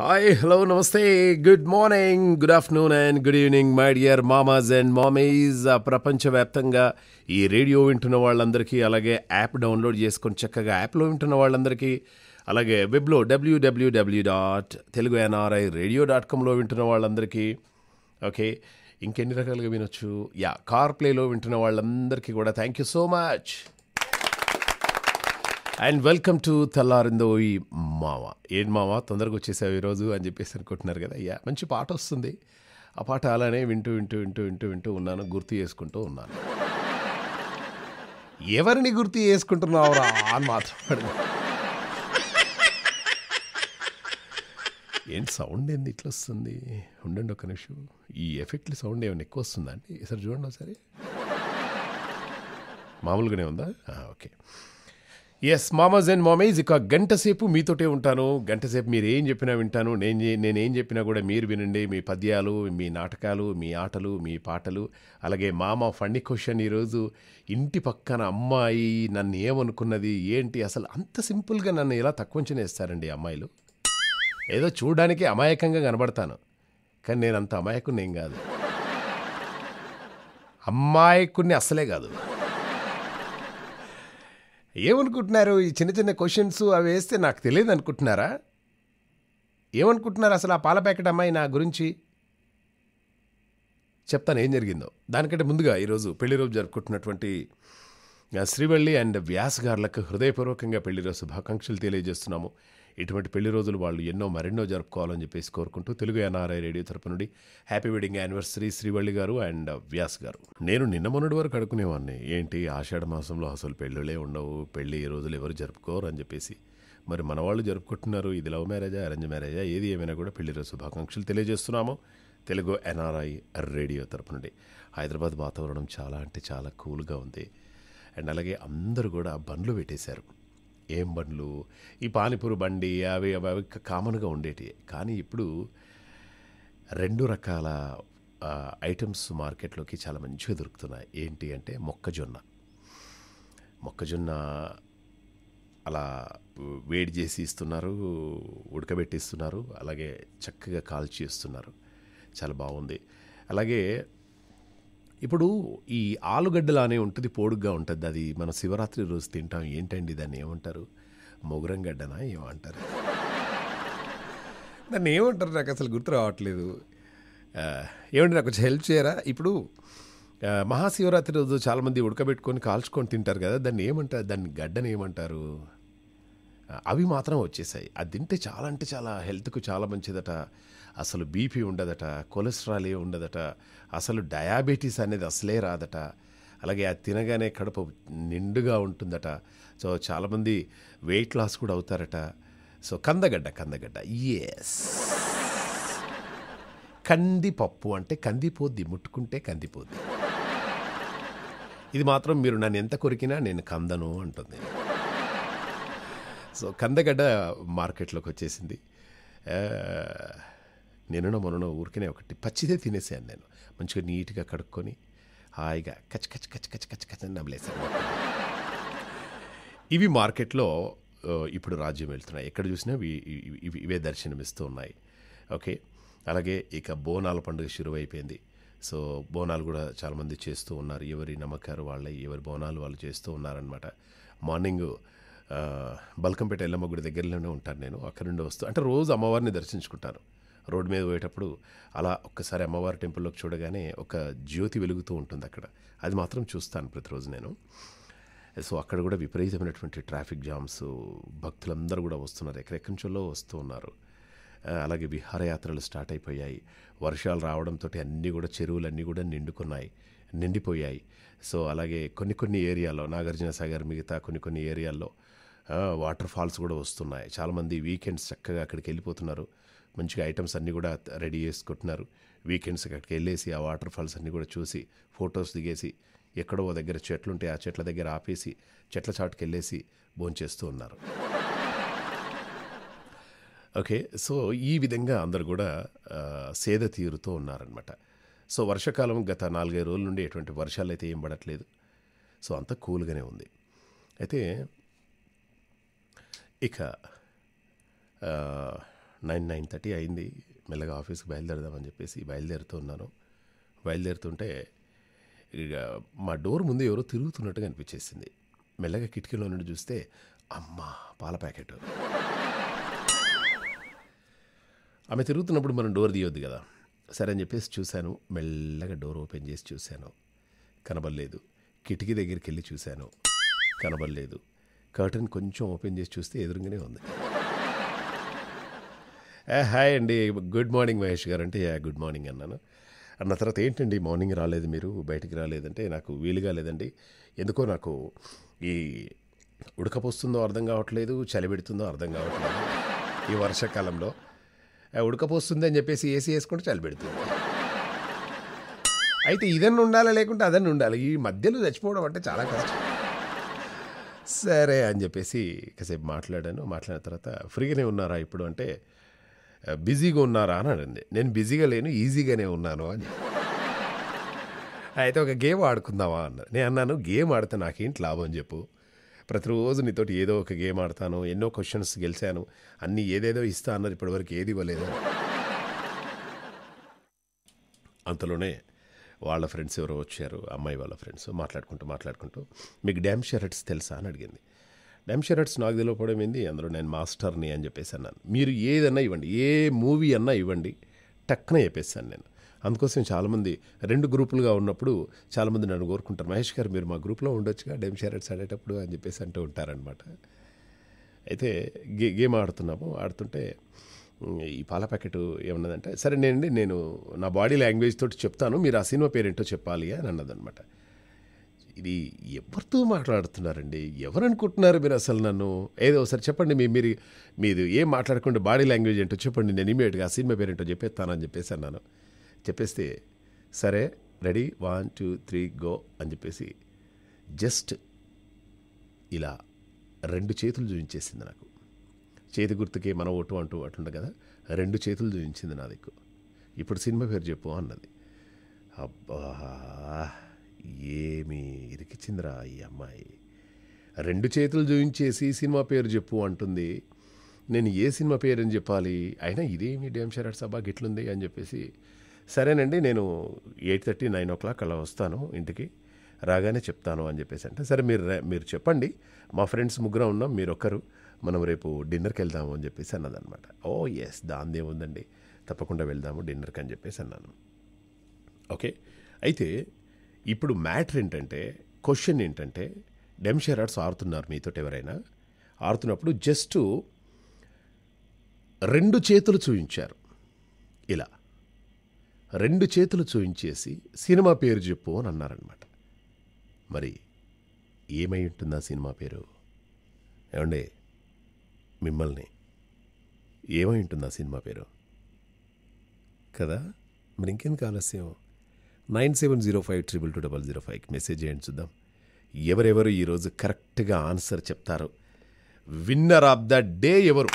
Hi hello నమస్తే good morning good afternoon and good evening my dear మామాజ్ and మామీస్ ప్రపంచవ్యాప్తంగా ఈ రేడియో వింటున్న వాళ్ళందరికీ అలాగే యాప్ డౌన్లోడ్ చేసుకొని చక్కగా యాప్లో వింటున్న వాళ్ళందరికీ అలాగే వెబ్లో WWW dot Telugu NRI radio dot కామ్లో వింటున్న వాళ్ళందరికీ ఓకే ఇంకెన్ని రకాలుగా వినొచ్చు యా కార్ ప్లేలో వింటున్న వాళ్ళందరికీ కూడా thank you so much and welcome to తెల్లారిందో ఈ మావ ఏం మావ తొందరగా వచ్చేసావు ఈరోజు అని చెప్పేసి అనుకుంటున్నారు కదా అయ్యా మంచి పాట వస్తుంది ఆ పాట అలానే వింటూ వింటూ వింటూ వింటూ వింటూ ఉన్నాను గుర్తు చేసుకుంటూ ఉన్నాను ఎవరిని గుర్తు చేసుకుంటున్నావు అని మాట్లాడు ఏంటి సౌండ్ ఏంది ఇట్లా వస్తుంది ఉండండి ఒక నిమిషం ఈ ఎఫెక్ట్లు సౌండ్ ఏమైనా ఎక్కువ వస్తుందా అండి సరే చూడండి సరే మామూలుగానే ఉందా ఓకే ఎస్ మామాజ్ అండ్ మామేజ్ ఇక గంట సేపు మీతోటే ఉంటాను గంట సేపు మీరు ఏం చెప్పినా వింటాను నేను నేనేం చెప్పినా కూడా మీరు వినండి మీ పద్యాలు మీ నాటకాలు మీ ఆటలు మీ పాటలు అలాగే మామ ఫండి క్వశ్చన్ ఈరోజు ఇంటి పక్కన అమ్మాయి నన్ను ఏమనుకున్నది ఏంటి అసలు అంత సింపుల్గా నన్ను ఎలా తక్కువ చేస్తారండి అమ్మాయిలు ఏదో చూడడానికి అమాయకంగా కనబడతాను కానీ నేను అంత అమాయకుని ఏం కాదు అమ్మాయికున్ని అసలే కాదు ఏమనుకుంటున్నారు ఈ చిన్న చిన్న క్వశ్చన్స్ అవి వేస్తే నాకు తెలియదు అనుకుంటున్నారా ఏమనుకుంటున్నారు అసలు ఆ పాల ప్యాకెట్ అమ్మాయి నా గురించి చెప్తాను ఏం జరిగిందో దానికంటే ముందుగా ఈరోజు పెళ్లి రోజు జరుపుకుంటున్నటువంటి శ్రీవల్లి అండ్ వ్యాస్ గారులకు హృదయపూర్వకంగా పెళ్లి రోజు శుభాకాంక్షలు తెలియజేస్తున్నాము ఇటువంటి పెళ్లి రోజులు వాళ్ళు ఎన్నో మరెన్నో జరుపుకోవాలని చెప్పేసి కోరుకుంటూ తెలుగు ఎన్ఆర్ఐ రేడియో తరపు నుండి హ్యాపీ వెడ్డింగ్ యానివర్సరీ శ్రీవల్లి గారు అండ్ వ్యాస్ గారు నేను నిన్న మొన్నటి వరకు అడుకునేవాడిని ఏంటి ఆషాఢ మాసంలో అసలు పెళ్ళులే ఉండవు పెళ్ళి ఈ రోజులు ఎవరు జరుపుకోరు అని చెప్పేసి మరి మన వాళ్ళు జరుపుకుంటున్నారు ఇది లవ్ మ్యారేజా అరేంజ్ మ్యారేజా ఏది ఏమైనా కూడా పెళ్లి రోజు శుభాకాంక్షలు తెలియజేస్తున్నాము తెలుగు ఎన్ఆర్ఐ రేడియో తరపు నుండి హైదరాబాద్ వాతావరణం చాలా అంటే చాలా కూల్గా ఉంది అండ్ అలాగే అందరూ కూడా బండ్లు పెట్టేశారు ఏం బండ్లు ఈ పానీపూరి బండి అవి అవి కామన్గా ఉండేటి కానీ ఇప్పుడు రెండు రకాల ఐటమ్స్ మార్కెట్లోకి చాలా మంచిగా దొరుకుతున్నాయి ఏంటి అంటే మొక్కజొన్న మొక్కజొన్న అలా వేడి చేసి ఇస్తున్నారు ఉడకబెట్టిస్తున్నారు అలాగే చక్కగా కాల్చి ఇస్తున్నారు చాలా బాగుంది అలాగే ఇప్పుడు ఈ ఆలుగడ్డలానే ఉంటుంది పొడుగ్గా ఉంటుంది అది మనం శివరాత్రి రోజు తింటాం ఏంటండి దాన్ని ఏమంటారు మొగరం గడ్డనా ఏమంటారు దాన్ని ఏమంటారు నాకు అసలు గుర్తు రావట్లేదు ఏమండి నాకు కొంచెం హెల్ప్ చేయరా ఇప్పుడు మహాశివరాత్రి రోజు చాలామంది ఉడకబెట్టుకొని కాల్చుకొని తింటారు కదా దాన్ని ఏమంటారు దాన్ని గడ్డని ఏమంటారు అవి మాత్రం వచ్చేసాయి అది తింటే చాలా అంటే చాలా హెల్త్కు చాలా మంచిదట అసలు బీపీ ఉండదట కొలెస్ట్రాల్ ఏ ఉండదట అసలు డయాబెటీస్ అనేది అసలే రాదట అలాగే అది తినగానే కడుపు నిండుగా ఉంటుందట సో చాలామంది వెయిట్ లాస్ కూడా అవుతారట సో కందగడ్డ కందగడ్డ ఎస్ కందిపప్పు అంటే కందిపోద్ది ముట్టుకుంటే కందిపోద్ది ఇది మాత్రం మీరు నన్ను ఎంత కొరికినా నేను కందను అంటుంది సో కందగడ్డ మార్కెట్లోకి వచ్చేసింది నిన్ననో మొన్ననో ఊరికనే ఒకటి పచ్చిదే తినేసాను నేను మంచిగా నీట్గా కడుక్కొని హాయిగా కచ్చి కచ్ కచ్ కచ్చి కచ్చి కచ్చి అని నమ్మలేసాను ఇవి మార్కెట్లో ఇప్పుడు రాజ్యం వెళ్తున్నాయి ఎక్కడ చూసినా ఇవి ఇవే దర్శనమిస్తూ ఉన్నాయి ఓకే అలాగే ఇక బోనాల పండుగ షురువైపోయింది సో బోనాలు కూడా చాలామంది చేస్తూ ఉన్నారు ఎవరి నమ్మకారు వాళ్ళ ఎవరి బోనాలు వాళ్ళు చేస్తూ ఉన్నారనమాట మార్నింగ్ బల్కంపేట ఎల్లమ్మ గుడి దగ్గరలోనే ఉంటాను నేను అక్కడ నుండి వస్తూ అంటే రోజు అమ్మవారిని దర్శించుకుంటాను రోడ్డు మీద పోయేటప్పుడు అలా ఒక్కసారి అమ్మవారి టెంపుల్లోకి చూడగానే ఒక జ్యోతి వెలుగుతూ ఉంటుంది అక్కడ అది మాత్రం చూస్తాను ప్రతిరోజు నేను సో అక్కడ కూడా విపరీతమైనటువంటి ట్రాఫిక్ జామ్స్ భక్తులందరూ కూడా వస్తున్నారు ఎక్కడెక్కడి వస్తూ ఉన్నారు అలాగే విహారయాత్రలు స్టార్ట్ అయిపోయాయి వర్షాలు రావడంతో అన్నీ కూడా చెరువులన్నీ కూడా నిండుకున్నాయి నిండిపోయాయి సో అలాగే కొన్ని కొన్ని ఏరియాలో నాగార్జున సాగర్ మిగతా కొన్ని కొన్ని ఏరియాల్లో వాటర్ ఫాల్స్ కూడా వస్తున్నాయి చాలామంది వీకెండ్స్ చక్కగా అక్కడికి వెళ్ళిపోతున్నారు మంచిగా ఐటమ్స్ అన్నీ కూడా రెడీ చేసుకుంటున్నారు వీకెండ్స్ అక్కడికి వెళ్ళేసి ఆ వాటర్ ఫాల్స్ అన్నీ కూడా చూసి ఫొటోస్ దిగేసి ఎక్కడో దగ్గర చెట్లు ఉంటే ఆ చెట్ల దగ్గర ఆపేసి చెట్ల చాటుకి వెళ్ళేసి భోంచేస్తూ ఉన్నారు ఓకే సో ఈ విధంగా అందరు కూడా సేద తీరుతో ఉన్నారనమాట సో వర్షాకాలం గత నాలుగైదు రోజుల నుండి ఎటువంటి వర్షాలు అయితే ఏం పడట్లేదు సో అంత కూల్గానే ఉంది అయితే ఇక నైన్ నైన్ థర్టీ అయింది మెల్లగా ఆఫీస్కి బయలుదేరదామని చెప్పేసి బయలుదేరుతూ ఉన్నాను బయలుదేరుతుంటే ఇక మా డోర్ ముందు ఎవరో తిరుగుతున్నట్టుగా అనిపించేసింది మెల్లగా కిటికీలో నుండి చూస్తే అమ్మ పాల ప్యాకెట్ ఆమె తిరుగుతున్నప్పుడు మనం డోర్ తీయొద్దు కదా సరే అని చెప్పేసి చూశాను మెల్లగా డోర్ ఓపెన్ చేసి చూశాను కనబడలేదు కిటికీ దగ్గరికి వెళ్ళి చూశాను కనబడలేదు కర్టన్ కొంచెం ఓపెన్ చేసి చూస్తే ఎదురుగానే ఉంది హాయ్ అండి గుడ్ మార్నింగ్ మహేష్ గారు అంటే గుడ్ మార్నింగ్ అన్నాను అన్న తర్వాత ఏంటండి మార్నింగ్ రాలేదు మీరు బయటికి రాలేదంటే నాకు వీలుగా లేదండి ఎందుకో నాకు ఈ ఉడకపోస్తుందో అర్థం కావట్లేదు చలి పెడుతుందో అర్థం కావట్లేదు ఈ వర్షాకాలంలో ఉడకపోస్తుంది అని చెప్పేసి ఏసీ వేసుకుంటే చలి పెడుతుంది అయితే ఇదన్నీ ఉండాలా లేకుంటే అదన్నీ ఉండాలి ఈ మధ్యలో చచ్చిపోవడం అంటే చాలా కష్టం సరే అని చెప్పేసి కాసేపు మాట్లాడాను మాట్లాడిన తర్వాత ఫ్రీగానే ఉన్నారా ఇప్పుడు అంటే బిజీగా ఉన్నారా అని అడిగింది నేను బిజీగా లేను ఈజీగానే ఉన్నాను అని అయితే ఒక గేమ్ ఆడుకుందామా అన్నారు నేను అన్నాను గేమ్ ఆడితే నాకేంటి లాభం చెప్పు ప్రతిరోజు నీతో ఏదో ఒక గేమ్ ఆడతాను ఎన్నో క్వశ్చన్స్ గెలిచాను అన్నీ ఏదేదో ఇస్తా అన్నారు ఇప్పటివరకు ఏది ఇవ్వలేదు అంతలోనే వాళ్ళ ఫ్రెండ్స్ ఎవరో వచ్చారు అమ్మాయి వాళ్ళ ఫ్రెండ్స్ మాట్లాడుకుంటూ మాట్లాడుకుంటూ మీకు డ్యామ్ షర్ట్స్ తెలుసా అని అడిగింది డెమ్షరట్స్ నాకు తెలియకపోవడం అందులో నేను మాస్టర్ని అని చెప్పేసి అన్నాను మీరు ఏదన్నా ఇవ్వండి ఏ మూవీ అన్నా ఇవ్వండి టక్న చెప్పేసాను నేను అందుకోసం చాలామంది రెండు గ్రూపులుగా ఉన్నప్పుడు చాలామంది నన్ను కోరుకుంటారు మహేష్ గారు మీరు మా గ్రూప్లో ఉండొచ్చుగా డెమ్ షేరెట్స్ ఆడేటప్పుడు అని చెప్పేసి అంటూ ఉంటారనమాట అయితే గే గేమ్ ఆడుతున్నాము ఆడుతుంటే ఈ పాల ప్యాకెట్ ఏమన్నదంటే సరే నేను నా బాడీ లాంగ్వేజ్ తోటి చెప్తాను మీరు ఆ సినిమా పేరేంటో చెప్పాలి అని అన్నదనమాట ఇది ఎవరితో మాట్లాడుతున్నారండి ఎవరు అనుకుంటున్నారు మీరు అసలు నన్ను ఏదో ఒకసారి చెప్పండి మీ మీరు మీరు ఏం మాట్లాడకుండా బాడీ లాంగ్వేజ్ ఏంటో చెప్పండి నేను ఇమీడియట్గా ఆ సినిమా పేరేంటో చెప్పేస్తానని చెప్పేసి అన్నాను చెప్పేస్తే సరే ready one two three go అని చెప్పేసి జస్ట్ ఇలా రెండు చేతులు చూపించేసింది నాకు చేతి గుర్తుకి మన ఓటు అంటూ అట్లుండ కదా రెండు చేతులు చూపించింది నా దిక్కు ఇప్పుడు సినిమా పేరు చెప్పు అన్నది అబ్బా ఏమి ఇరికిచ్చిందిరా ఈ అమ్మాయి రెండు చేతులు చూపించేసి సినిమా పేరు చెప్పు అంటుంది నేను ఏ సినిమా పేరు అని చెప్పాలి అయినా ఇదేమి డ్యామ్ షరాట్ సభ గిట్లుంది అని చెప్పేసి సరేనండి నేను eight thirty nine o'clock అలా వస్తాను ఇంటికి రాగానే చెప్తాను అని చెప్పేసి అంటే సరే మీరు మీరు చెప్పండి మా ఫ్రెండ్స్ ముగ్గురం ఉన్నాం మీరు ఒక్కరు మనం రేపు డిన్నర్కి వెళ్దాము అని చెప్పేసి అన్నదనమాట ఓ ఎస్ దాంది ఉందండి తప్పకుండా వెళ్దాము డిన్నర్కి అని చెప్పేసి అన్నాను ఓకే అయితే ఇప్పుడు మ్యాటర్ ఏంటంటే క్వశ్చన్ ఏంటంటే డెమ్ షెరాడ్స్ ఆడుతున్నారు మీతో ఎవరైనా ఆడుతున్నప్పుడు జస్ట్ రెండు చేతులు చూపించారు ఇలా రెండు చేతులు చూపించేసి సినిమా పేరు చెప్పు అని అన్నారనమాట మరి ఏమై ఉంటుంది ఆ సినిమా పేరు ఏమండే మిమ్మల్ని ఏమై ఉంటుంది ఆ సినిమా పేరు కదా మరి ఇంకెందుకు ఆలస్యం nine seven zero five triple two double zero ఫైవ్కి మెసేజ్ చేయండి చూద్దాం ఎవరెవరు ఈరోజు కరెక్ట్గా ఆన్సర్ చెప్తారు విన్నర్ ఆఫ్ ద డే ఎవరు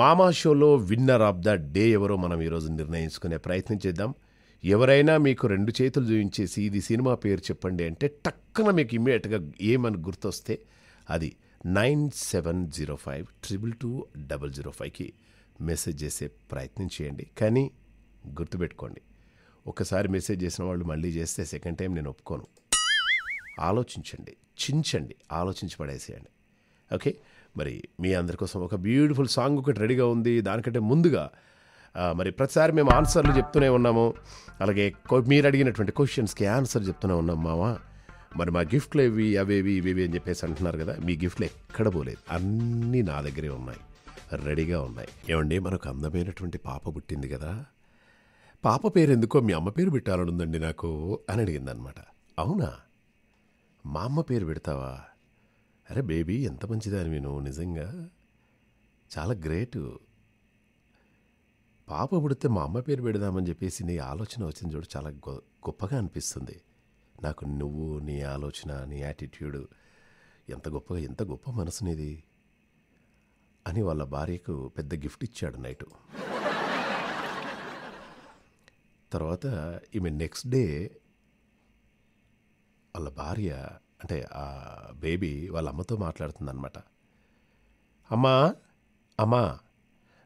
మామా షోలో విన్నర్ ఆఫ్ ద డే ఎవరో మనం ఈరోజు నిర్ణయించుకునే ప్రయత్నం చేద్దాం ఎవరైనా మీకు రెండు చేతులు చూపించేసి ఇది సినిమా పేరు చెప్పండి అంటే టక్కున మీకు ఇమ్మీడియట్గా ఏమని గుర్తొస్తే అది nine seven zero five triple two double zero ఫైవ్కి మెసేజ్ చేసే ప్రయత్నం చేయండి కానీ గుర్తుపెట్టుకోండి ఒకసారి మెసేజ్ చేసిన వాళ్ళు మళ్ళీ చేస్తే సెకండ్ టైం నేను ఒప్పుకోను ఆలోచించండి చించండి ఆలోచించి పడేసేయండి ఓకే మరి మీ అందరి కోసం ఒక బ్యూటిఫుల్ సాంగ్ ఒకటి రెడీగా ఉంది దానికంటే ముందుగా మరి ప్రతిసారి మేము ఆన్సర్లు చెప్తూనే ఉన్నాము అలాగే మీరు అడిగినటువంటి క్వశ్చన్స్కి ఆన్సర్ చెప్తూనే ఉన్నాం మావా మరి మా గిఫ్ట్లు ఇవి అవేవి ఇవేవి అని చెప్పేసి అంటున్నారు కదా మీ గిఫ్ట్లు ఎక్కడ పోలేదు అన్నీ నా దగ్గరే ఉన్నాయి రెడీగా ఉన్నాయి ఏమండి మనకు అందమైనటువంటి పాప పుట్టింది కదా పాప పేరెందుకో మీ అమ్మ పేరు పెట్టాలనుందండి నాకు అని అడిగిందనమాట అవునా మా అమ్మ పేరు పెడతావా అరే బేబీ ఎంత మంచిదాని నేను నిజంగా చాలా గ్రేటు పాప పుడితే మా అమ్మ పేరు పెడదామని చెప్పేసి నీ ఆలోచన వచ్చింది చూడు చాలా గొప్పగా అనిపిస్తుంది నాకు నువ్వు నీ ఆలోచన నీ యాటిట్యూడ్ ఎంత గొప్పగా ఎంత గొప్ప మనసు నీది అని వాళ్ళ భార్యకు పెద్ద గిఫ్ట్ ఇచ్చాడు నైటు తర్వాత ఈమె నెక్స్ట్ డే వాళ్ళ భార్య అంటే ఆ బేబీ వాళ్ళ అమ్మతో మాట్లాడుతుందన్నమాట అమ్మా అమ్మా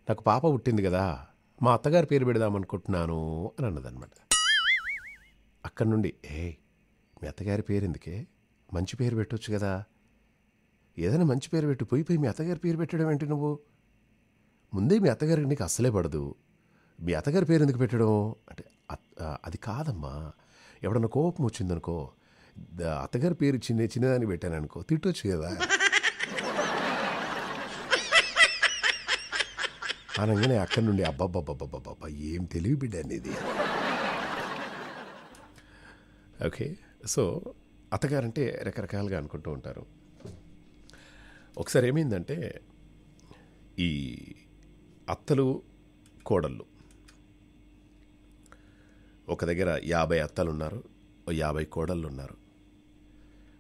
నాకు పాప పుట్టింది కదా మా అత్తగారి పేరు పెడదామనుకుంటున్నాను అని అన్నదన్నమాట అక్కడి నుండి ఏ మీ అత్తగారి పేరు ఎందుకే మంచి పేరు పెట్టవచ్చు కదా ఏదైనా మంచి పేరు పెట్టి పోయి పోయి మీ అత్తగారి పేరు పెట్టడం ఏంటి నువ్వు ముందే మీ అత్తగారికి నీకు అస్సలే పడదు మీ అత్తగారి పేరు ఎందుకు పెట్టడం అంటే అది కాదమ్మా ఎవడన్నా కోపం వచ్చిందనుకో అత్తగారి పేరు చిన్న చిన్నదాన్ని పెట్టాననుకో తిట్టొచ్చు కదా అనగానే అక్కడి నుండి అబ్బాబ్బాబ్బాబ్బాబ్బా ఏం తెలివి బిడ్డ అనేది ఓకే సో అత్తగారంటే రకరకాలుగా అనుకుంటూ ఉంటారు ఒకసారి ఏమైందంటే ఈ అత్తలు కోడళ్ళు ఒక దగ్గర యాభై అత్తలున్నారు యాభై కోడళ్ళున్నారు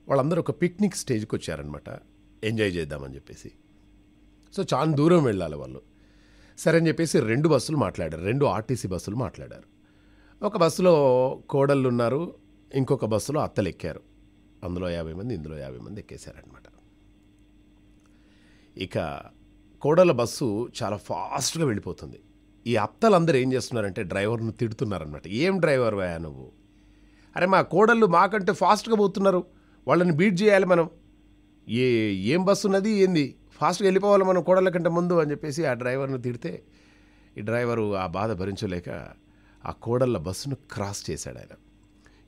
వాళ్ళందరూ ఒక పిక్నిక్ స్టేజ్కి వచ్చారనమాట ఎంజాయ్ చేద్దామని చెప్పేసి సో చాలా దూరం వెళ్ళాలి వాళ్ళు సరే అని చెప్పేసి రెండు బస్సులు మాట్లాడారు రెండు ఆర్టీసీ బస్సులు మాట్లాడారు ఒక బస్సులో కోడళ్ళు ఉన్నారు ఇంకొక బస్సులో అత్తలు ఎక్కారు అందులో యాభై మంది ఇందులో యాభై మంది ఎక్కేశారనమాట ఇక కోడల బస్సు చాలా ఫాస్ట్గా వెళ్ళిపోతుంది ఈ అందరూ ఏం చేస్తున్నారంటే డ్రైవర్ను తిడుతున్నారనమాట ఏం డ్రైవర్ వయా నువ్వు అరే మా కోడళ్ళు మాకంటే ఫాస్ట్గా పోతున్నారు వాళ్ళని బీట్ చేయాలి మనం ఏ ఏం బస్సు ఉన్నది ఏంది ఫాస్ట్గా వెళ్ళిపోవాలి మనం కోడళ్ళ కంటే ముందు అని చెప్పేసి ఆ డ్రైవర్ను తిడితే ఈ డ్రైవరు ఆ బాధ భరించలేక ఆ కోడళ్ళ బస్సును క్రాస్ చేశాడు ఆయన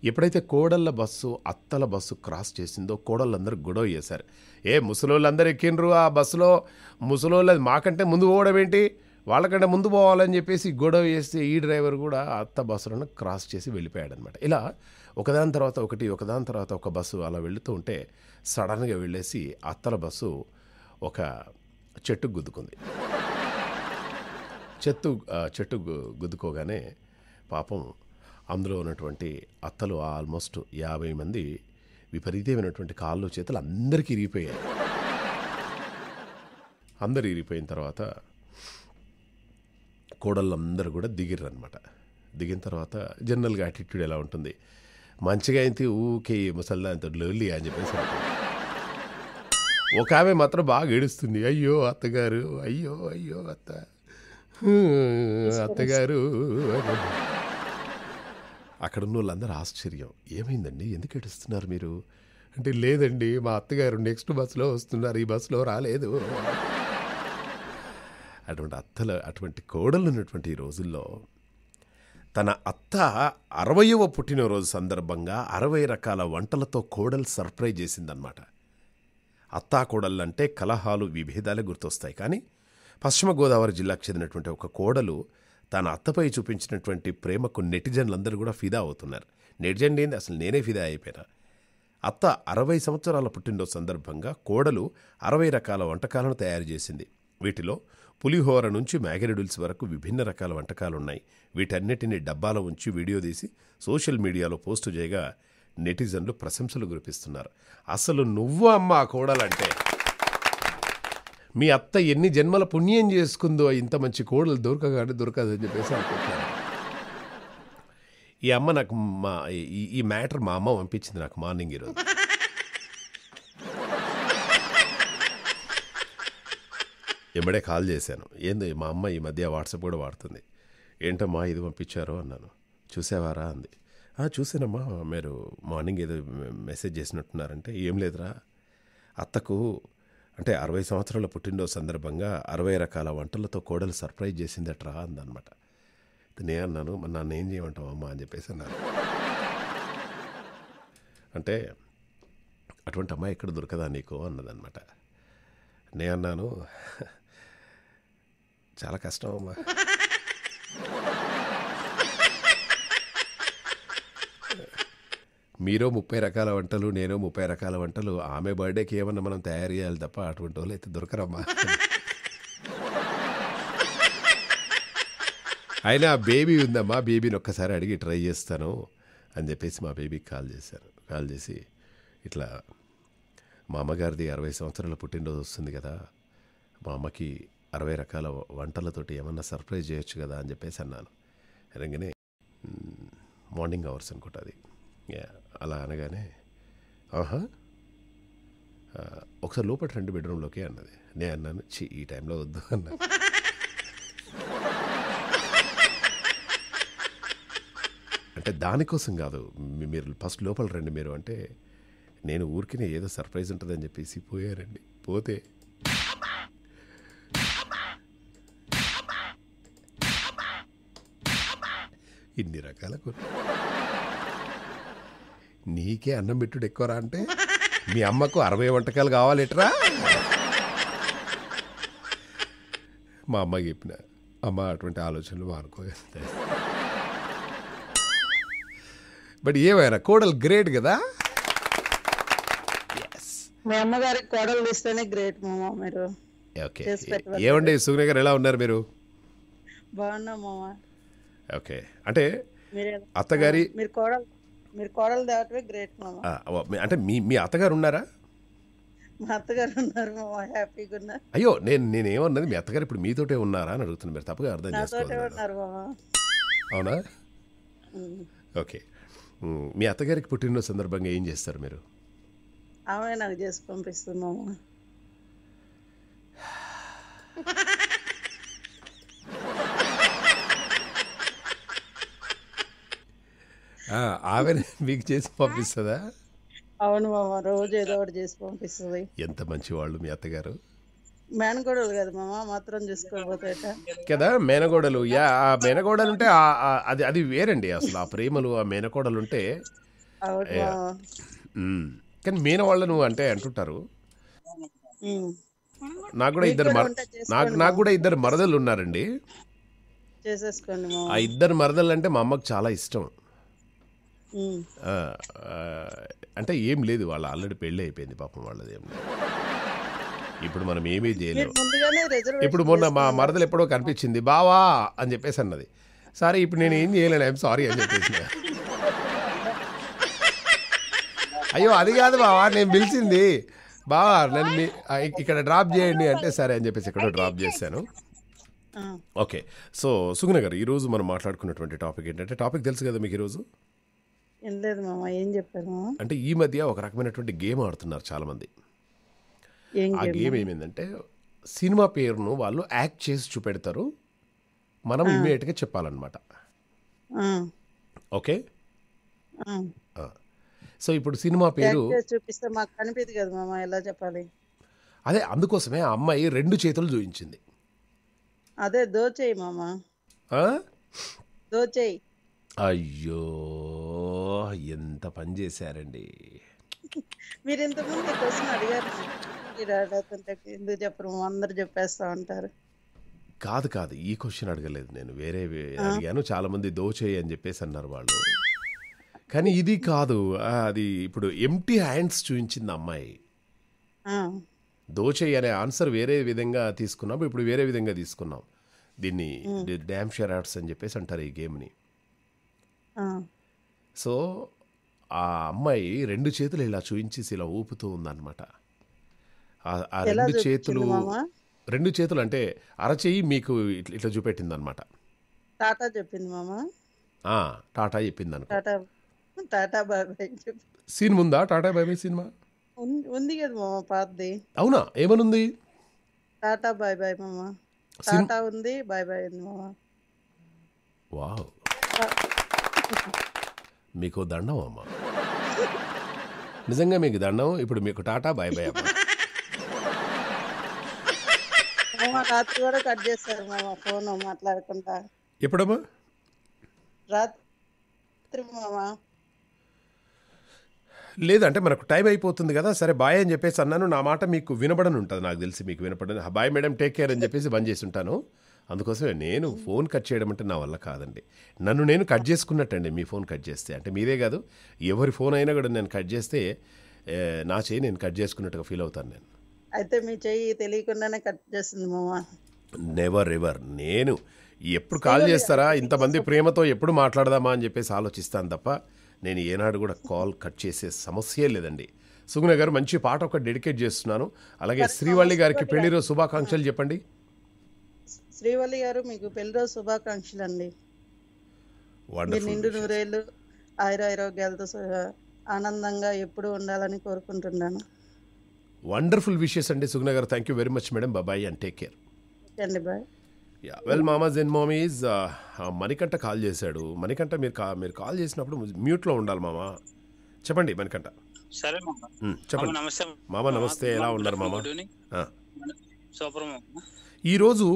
ఎప్పుడైతే కోడళ్ళ బస్సు అత్తల బస్సు క్రాస్ చేసిందో కోడళ్ళందరూ గొడవ చేశారు ఏ ముసలోళ్ళందరూ ఎక్కినరు ఆ బస్సులో ముసలోళ్ళది మాకంటే ముందు పోవడం ఏంటి వాళ్ళకంటే ముందు పోవాలని చెప్పేసి గొడవ చేస్తే ఈ డ్రైవర్ కూడా అత్త బస్సులను క్రాస్ చేసి వెళ్ళిపోయాడు అనమాట ఇలా ఒకదాని తర్వాత ఒకటి ఒకదాని తర్వాత ఒక బస్సు అలా వెళుతూ ఉంటే సడన్గా వెళ్ళేసి అత్తల బస్సు ఒక చెట్టు గుద్దుకుంది చెట్టు చెట్టు గుద్దుకోగానే పాపం అందులో ఉన్నటువంటి అత్తలు ఆల్మోస్ట్ యాభై మంది విపరీతమైనటువంటి కాళ్ళు చేతులు అందరికీ ఇరిగిపోయాయి అందరు ఇరిగిపోయిన తర్వాత కోడళ్ళందరూ కూడా దిగిర్రనమాట అనమాట దిగిన తర్వాత జనరల్గా యాటిట్యూడ్ ఎలా ఉంటుంది మంచిగా అయితే ఊకే ముసల్దా అంత లవ్లీ అని చెప్పేసి ఒక ఆమె మాత్రం బాగా ఏడుస్తుంది అయ్యో అత్తగారు అయ్యో అయ్యో అత్త అత్తగారు అక్కడ ఉన్న వాళ్ళందరూ ఆశ్చర్యం ఏమైందండి ఎందుకు ఏడుస్తున్నారు మీరు అంటే లేదండి మా అత్తగారు నెక్స్ట్ బస్సులో వస్తున్నారు ఈ బస్సులో రాలేదు అటువంటి అత్తలు అటువంటి కోడలు ఉన్నటువంటి ఈ రోజుల్లో తన అత్త అరవయవ పుట్టినరోజు సందర్భంగా అరవై రకాల వంటలతో కోడలు సర్ప్రైజ్ చేసిందనమాట అత్తా అంటే కలహాలు విభేదాలే గుర్తొస్తాయి కానీ పశ్చిమ గోదావరి జిల్లాకు చెందినటువంటి ఒక కోడలు తన అత్తపై చూపించినటువంటి ప్రేమకు నెటిజన్లందరూ కూడా ఫిదా అవుతున్నారు నెటిజన్ ఏంది అసలు నేనే ఫిదా అయిపోయినా అత్త అరవై సంవత్సరాల పుట్టినరోజు సందర్భంగా కోడలు అరవై రకాల వంటకాలను తయారు చేసింది వీటిలో పులిహోర నుంచి మ్యాగరిడుల్స్ వరకు విభిన్న రకాల వంటకాలున్నాయి వీటన్నిటిని డబ్బాలో ఉంచి వీడియో తీసి సోషల్ మీడియాలో పోస్టు చేయగా నెటిజన్లు ప్రశంసలు గురిపిస్తున్నారు అసలు నువ్వు అమ్మ ఆ కోడలంటే మీ అత్త ఎన్ని జన్మల పుణ్యం చేసుకుందో ఇంత మంచి కోడలు దొరకగానే దొరకదని చెప్పేసి అనుకుంటున్నాను ఈ అమ్మ నాకు మా ఈ మ్యాటర్ మా అమ్మ పంపించింది నాకు మార్నింగ్ ఈరోజు ఎంబడే కాల్ చేశాను ఏంది మా అమ్మ ఈ మధ్య వాట్సాప్ కూడా వాడుతుంది ఏంటమ్మా ఇది పంపించారు అన్నాను చూసావారా అంది చూసానమ్మా మీరు మార్నింగ్ ఏదో మెసేజ్ చేసినట్టున్నారంటే ఏం లేదురా అత్తకు అంటే అరవై సంవత్సరాల పుట్టినరోజు సందర్భంగా అరవై రకాల వంటలతో కోడలు సర్ప్రైజ్ చేసిందట్రా అందనమాట నేను అన్నాను మరి నన్ను ఏం చేయమంటావు అమ్మా అని చెప్పేసి అన్నాను అంటే అటువంటి అమ్మాయి ఎక్కడ దొరకదా నీకు అన్నదనమాట నేను అన్నాను చాలా కష్టం అమ్మా మీరో ముప్పై రకాల వంటలు నేను ముప్పై రకాల వంటలు ఆమె బర్త్డేకి ఏమన్నా మనం తయారు చేయాలి తప్ప అటువంటి వాళ్ళు అయితే దొరకరమ్మా అయినా బేబీ ఉందమ్మా బేబీని ఒక్కసారి అడిగి ట్రై చేస్తాను అని చెప్పేసి మా బేబీకి కాల్ చేశారు కాల్ చేసి ఇట్లా మా అమ్మగారిది అరవై సంవత్సరాల పుట్టినరోజు వస్తుంది కదా మా అమ్మకి అరవై రకాల వంటలతోటి ఏమన్నా సర్ప్రైజ్ చేయొచ్చు కదా అని చెప్పేసి అన్నాను అనగానే మార్నింగ్ అవర్స్ అనుకుంటా అది అలా అనగానే ఆహా ఒకసారి లోపల రెండు బెడ్రూమ్లోకే అన్నది నేను అన్నాను చి ఈ టైంలో వద్దు అన్నా అంటే దానికోసం కాదు మీరు ఫస్ట్ లోపల రండి మీరు అంటే నేను ఊరికినే ఏదో సర్ప్రైజ్ ఉంటుందని చెప్పేసి పోయారండి పోతే ఇన్ని రకాల కూర నీకే అన్నం పెట్టుడు ఎక్కువరా అంటే మీ అమ్మకు అరవై వంటకాలు కావాలిట్రా మా అమ్మ చెప్పిన అమ్మ అటువంటి ఆలోచనలు మానుకో బట్ ఏమైనా కోడలు గ్రేట్ కదా మీ అమ్మగారి కోడలు తీస్తేనే గ్రేట్ మీరు ఓకే ఏమండి సూర్య గారు ఎలా ఉన్నారు మీరు బాగున్నా మామ ఓకే అంటే అత్తగారి మీరు కోడలు మీరు కోడలు దేవటమే గ్రేట్ అంటే మీ మీ అత్తగారు ఉన్నారా మా అత్తగారు ఉన్నారు హ్యాపీగా ఉన్నారు అయ్యో నేను నేనేమన్నది మీ అత్తగారు ఇప్పుడు మీతోటే ఉన్నారా అని అడుగుతున్నాను మీరు తప్పగా అర్థం చేసుకోవాలి అవునా ఓకే మీ అత్తగారికి పుట్టిన సందర్భంగా ఏం చేస్తారు మీరు ఆమె నాకు చేసి పంపిస్తుంది ఆ! మీకు చేసి పంపిస్తుందా అవును మామ. రోజు ఏదో ఒకటి చేసి పంపిస్తుంది ఎంత మంచి వాళ్ళు మీ అత్తగారు. మేనగోడలు కదా మామ. మాత్రం చూసుకోకపోతే కదా! మేనగోడలు. యా ఆ మేనగోడలు ఉంటే అది అది వేరండి అసలు. ఆ ప్రేమలు, ఆ మేనగోడలు ఉంటే కానీ మేన వాళ్ళు నువ్వు అంటే అంటుంటారు. నాకు కూడా ఇద్దరు నాకు నాకు కూడా ఇద్దరు మరదలు ఉన్నారండి ఆ ఇద్దరు మరదలు అంటే మా అమ్మకు చాలా ఇష్టం. అంటే ఏం లేదు వాళ్ళు ఆల్రెడీ పెళ్ళి అయిపోయింది పాపం వాళ్ళది ఏం లేదు ఇప్పుడు మనం ఏమీ చేయలేము ఇప్పుడు మొన్న మా మరదలు ఎప్పుడో కనిపించింది బావా అని చెప్పేసి అన్నది సరే ఇప్పుడు నేను ఏం చేయలేను ఐఎమ్ సారీ అని చెప్పేసి అయ్యో అది కాదు బావా నేను పిలిచింది బావా నన్ను ఇక్కడ డ్రాప్ చేయండి అంటే సరే అని చెప్పేసి ఇక్కడ డ్రాప్ చేశాను ఓకే సో సుగుణ గారు ఈరోజు మనం మాట్లాడుకున్నటువంటి టాపిక్ ఏంటంటే టాపిక్ తెలుసు కదా మీకు ఈరోజు లేదు మామా ఏం చెప్పారు అంటే ఈ మధ్య ఒక రకమైనటువంటి గేమ్ ఆడుతున్నారు చాలా మంది ఆ గేమ్ ఏమైందంటే సినిమా పేరును వాళ్ళు యాక్ట్ చేసి చూపెడతారు మనం ఇమ్మీడియట్గా చెప్పాలన్నమాట ఓకే సో ఇప్పుడు సినిమా పేరు చూపిస్తే మాకు కనిపించదు కదా మామ ఎలా చెప్పాలి అదే అందుకోసమే ఆ అమ్మాయి రెండు చేతులు చూపించింది అదే దోచేయి మామా దోచేయి అయ్యో ఎంత పని చేశారండి మీరు ముందు క్వశ్చన్ అడిగారు ఎందుకు చెప్పరు అందరు చెప్పేస్తా ఉంటారు కాదు కాదు ఈ క్వశ్చన్ అడగలేదు నేను వేరే అడిగాను చాలా మంది దోచేయి అని చెప్పేసి అన్నారు వాళ్ళు కానీ ఇది కాదు అది ఇప్పుడు ఎంటీ హ్యాండ్స్ చూపించింది అమ్మాయి దోచేయి అనే ఆన్సర్ వేరే విధంగా తీసుకున్నాం ఇప్పుడు వేరే విధంగా తీసుకున్నాం దీన్ని డ్యామ్ షరాట్స్ అని చెప్పేసి అంటారు ఈ గేమ్ని సో ఆ అమ్మాయి రెండు చేతులు ఇలా చూపించేసి ఇలా ఊపుతూ ఉందన్నమాట ఆ రెండు చేతులు రెండు చేతులు అంటే అరచేయి మీకు ఇట్లా చూపెట్టింది అనమాట టాటా చెప్పింది మామా టాటా చెప్పింది అనుకో టాటా బాబాయ్ సీన్ ఉందా టాటా బాబాయ్ సినిమా ఉంది కదా మామ పాతది అవునా ఏమనుంది టాటా బాయ్ బాయ్ మామ టాటా ఉంది బాయ్ బాయ్ ఉంది మామా వావ్ మీకు దండం అమ్మ నిజంగా మీకు దండం ఇప్పుడు మీకు టాటా బాయ్ బాయ్ అమ్మ రాత్రి కూడా కట్ చేశారు మామ ఫోన్ మాట్లాడకుండా ఎప్పుడమ్మా రాత్రి లేదంటే మనకు టైం అయిపోతుంది కదా సరే బాయ్ అని చెప్పేసి అన్నాను నా మాట మీకు వినబడని ఉంటుంది నాకు తెలిసి మీకు వినపడని బాయ్ మేడం టేక్ కేర్ అని చెప్పేసి బంద్ చేసి ఉంటాను అందుకోసమే నేను ఫోన్ కట్ చేయడం అంటే నా వల్ల కాదండి నన్ను నేను కట్ చేసుకున్నట్టండి మీ ఫోన్ కట్ చేస్తే అంటే మీదే కాదు ఎవరి ఫోన్ అయినా కూడా నేను కట్ చేస్తే నా చేయి నేను కట్ చేసుకున్నట్టుగా ఫీల్ అవుతాను నేను అయితే మీ చేయి తెలియకుండానే కట్ చేస్తుంది నెవర్ ఎవర్ నేను ఎప్పుడు కాల్ చేస్తారా ఇంతమంది ప్రేమతో ఎప్పుడు మాట్లాడదామా అని చెప్పేసి ఆలోచిస్తాను తప్ప నేను ఏనాడు కూడా కాల్ కట్ చేసే సమస్యే లేదండి సుగుణ గారు మంచి పాట ఒక డెడికేట్ చేస్తున్నాను అలాగే శ్రీవల్లి గారికి పెళ్లి రోజు శుభాకాంక్షలు చెప్పండి శ్రీవల్లి గారు మీకు పెళ్లిరోజు శుభాకాంక్షలు అండి నిండు నూరేళ్ళు ఆయురారోగ్యాలతో ఆనందంగా ఎప్పుడు ఉండాలని కోరుకుంటున్నాను వండర్ఫుల్ విషెస్ అండి సుగ్న గారు thank you very much madam బాబాయ్ అండ్ టేక్ కేర్ అండి బాయ్ యా వెల్ మామా జెన్ మామీజ్ మణికంఠ కాల్ చేశాడు మణికంఠ మీరు కా మీరు కాల్ చేసినప్పుడు మ్యూట్లో ఉండాలి మామ చెప్పండి మణికంఠ సరే hmm, చెప్పండి నమస్తే మామ నమస్తే ఎలా ఉన్నారు మామ సూపర్ ఈరోజు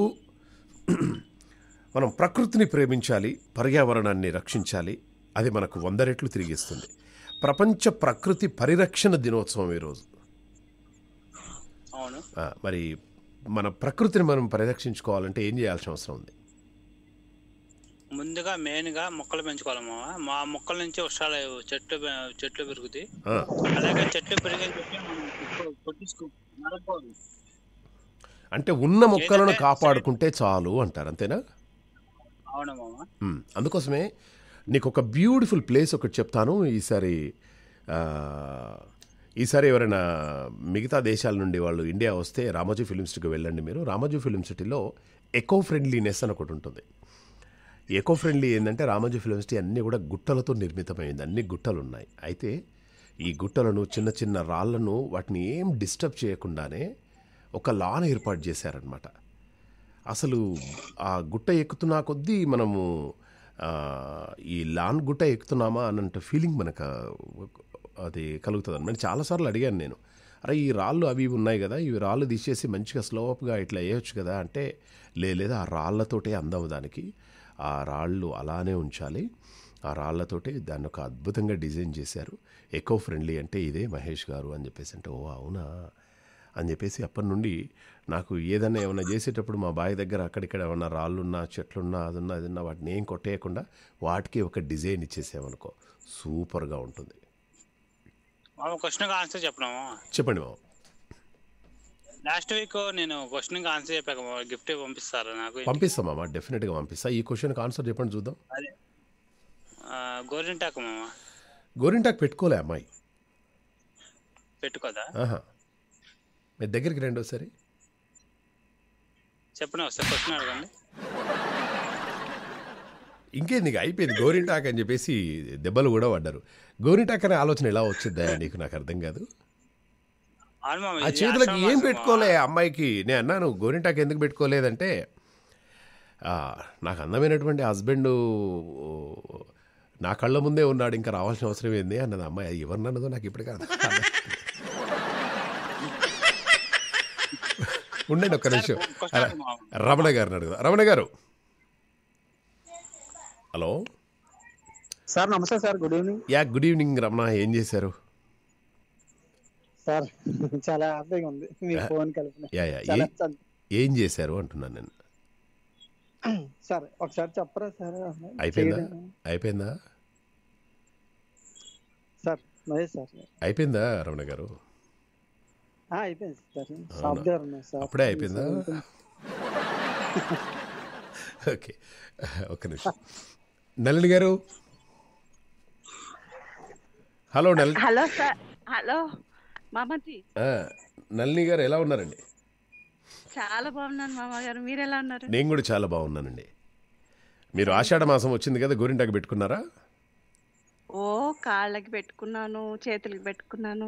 మనం ప్రకృతిని ప్రేమించాలి పర్యావరణాన్ని రక్షించాలి అది మనకు వంద రెట్లు తిరిగిస్తుంది ప్రపంచ ప్రకృతి పరిరక్షణ దినోత్సవం ఈరోజు మరి మన ప్రకృతిని మనం పరిరక్షించుకోవాలంటే ఏం చేయాల్సిన అవసరం ఉంది ముందుగా మెయిన్గా మొక్కలు పెంచుకోవాలమ్మా మా మొక్కల నుంచి వర్షాలు చెట్లు చెట్లు పెరుగుతాయి అలాగే చెట్లు పెరిగే అంటే ఉన్న మొక్కలను కాపాడుకుంటే చాలు అంటారు అంతేనా అందుకోసమే నీకు ఒక బ్యూటిఫుల్ ప్లేస్ ఒకటి చెప్తాను ఈసారి ఈసారి ఎవరైనా మిగతా దేశాల నుండి వాళ్ళు ఇండియా వస్తే రామోజీ ఫిలిం సిటీకి వెళ్ళండి మీరు రామోజీ ఫిలిం సిటీలో ఎకో ఫ్రెండ్లీనెస్ అని ఒకటి ఉంటుంది ఎకో ఫ్రెండ్లీ ఏంటంటే రామోజీ ఫిలిం సిటీ అన్నీ కూడా గుట్టలతో నిర్మితమైంది అన్ని గుట్టలు ఉన్నాయి అయితే ఈ గుట్టలను చిన్న చిన్న రాళ్లను వాటిని ఏం డిస్టర్బ్ చేయకుండానే ఒక లాన్ ఏర్పాటు చేశారనమాట అసలు ఆ గుట్ట ఎక్కుతున్నా కొద్దీ మనము ఈ లాన్ గుట్ట ఎక్కుతున్నామా అన్నంత ఫీలింగ్ మనకు అది కలుగుతుంది అనమాట చాలాసార్లు అడిగాను నేను అరే ఈ రాళ్ళు అవి ఉన్నాయి కదా ఇవి రాళ్ళు తీసేసి మంచిగా స్లోప్గా ఇట్లా వేయొచ్చు కదా అంటే లేదు ఆ రాళ్ళతోటే అందం దానికి ఆ రాళ్ళు అలానే ఉంచాలి ఆ రాళ్లతోటే దాన్ని ఒక అద్భుతంగా డిజైన్ చేశారు ఎకో ఫ్రెండ్లీ అంటే ఇదే మహేష్ గారు అని చెప్పేసి అంటే ఓ అవునా అని చెప్పేసి అప్పటి నుండి నాకు ఏదైనా ఏమైనా చేసేటప్పుడు మా బావి దగ్గర అక్కడిక్కడ ఏమన్నా రాళ్ళున్నా చెట్లున్నా అదున్నా ఉన్నా వాటిని ఏం కొట్టేయకుండా వాటికి ఒక డిజైన్ ఇచ్చేసామనుకో సూపర్గా ఉంటుంది ఆన్సర్ చెప్పడం చెప్పండి మామ లాస్ట్ వీక్ నేను క్వశ్చన్కి ఆన్సర్ చెప్పాక గిఫ్ట్ పంపిస్తారా నాకు పంపిస్తాం డెఫినెట్ డెఫినెట్గా పంపిస్తా ఈ క్వశ్చన్కి ఆన్సర్ చెప్పండి చూద్దాం గోరింటాకు మామ గోరింటాకు పెట్టుకోలే అమ్మాయి పెట్టుకోదా మీ దగ్గరికి రెండోసారి ఒకసారి చెప్పండి ఇంకేంది అయిపోయింది గోరింటాక్ అని చెప్పేసి దెబ్బలు కూడా పడ్డారు గోరింటాక్ అనే ఆలోచన ఎలా వచ్చిందా నీకు నాకు అర్థం కాదు ఆ చేతులకి ఏం పెట్టుకోలే అమ్మాయికి నేను అన్నాను గోరింటాక్ ఎందుకు పెట్టుకోలేదంటే నాకు అందమైనటువంటి హస్బెండ్ నా కళ్ళ ముందే ఉన్నాడు ఇంకా రావాల్సిన అవసరం ఏంది అన్నది అమ్మాయి ఎవరినన్నదో నాకు అర్థం కాదు ఉండండి ఒక్క నిమిషం రమణ గారు అడుగుదా రమణ గారు హలో సార్ నమస్తే sir good evening yeah good evening Ramana ఏం చేశారు సార్ చాలా హ్యాపీగా ఉంది మీ ఫోన్ కలిపిన యా యా ఏం చేశారు అంటున్నాను నేను సార్ ఒకసారి చెప్పరా సార్ అయిపోయిందా అయిపోయిందా సార్ మహేష్ సార్ అయిపోయిందా రమణ గారు అప్పుడే అయిపోయిందా ఓకే ఒక్క నిమిషం నళిని గారు హలో నల్ హలో సార్ హలో మామతి నలిని గారు ఎలా ఉన్నారండి చాలా బాగున్నాను మామగారు మీరు ఎలా ఉన్నారు నేను కూడా చాలా బాగున్నానండి మీరు ఆషాఢ మాసం వచ్చింది కదా గోరింటాకు పెట్టుకున్నారా ఓ కాళ్ళకి పెట్టుకున్నాను చేతులకి పెట్టుకున్నాను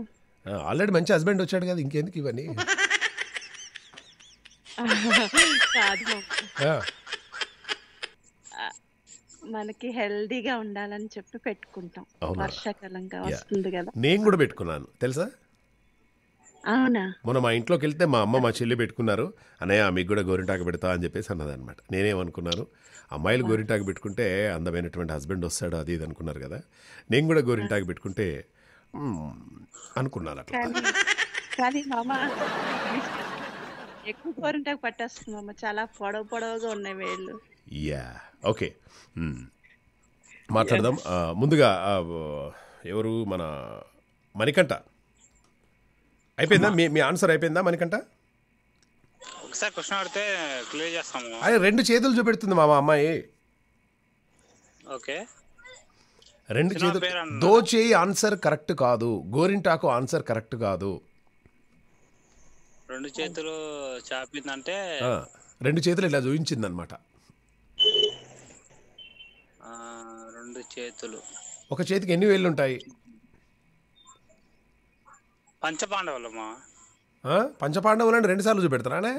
ఆల్రెడీ మంచి హస్బెండ్ వచ్చాడు కదా ఇంకెందుకు ఇవన్నీ మనకి హెల్దీగా ఉండాలని చెప్పి పెట్టుకుంటాం వర్షాకాలంగా వస్తుంది కదా నేను కూడా పెట్టుకున్నాను తెలుసా అవునా మొన్న మా ఇంట్లోకి వెళ్తే మా అమ్మ మా చెల్లి పెట్టుకున్నారు అనే మీకు కూడా గోరింటాకు పెడతా అని చెప్పేసి అన్నది అనమాట నేనేమనుకున్నాను అమ్మాయిలు గోరింటాకు పెట్టుకుంటే అందమైనటువంటి హస్బెండ్ వస్తాడు అది ఇది అనుకున్నారు కదా నేను కూడా గోరింటాకు పెట్టుకుంటే అనుకున్నాను అట్లా కానీ కానీ ఎక్కువ కోరింటాకు పట్టేస్తుంది మామ చాలా పొడవు పొడవుగా ఉన్నాయి వేళ్ళు యా ఓకే మాట్లాడదాం ముందుగా ఎవరు మన మణికంఠ అయిపోయిందా మీ మీ ఆన్సర్ అయిపోయిందా మణికంఠ ఒకసారి క్వశ్చన్ అడిగితే క్లియర్ చేస్తాము అదే రెండు చేతులు చూపెడుతుంది మా అమ్మాయి ఓకే రెండు చేతులు దో చేయి ఆన్సర్ కరెక్ట్ కాదు గోరింటాకు ఆన్సర్ కరెక్ట్ కాదు రెండు చేతులు చాపిందంటే రెండు చేతులు ఇలా చూపించింది అనమాట రెండు చేతులు ఒక చేతికి ఎన్ని వేలు ఉంటాయి పంచపాండవులమ్మా పంచపాండవులు అంటే రెండు సార్లు చూపెడతారానే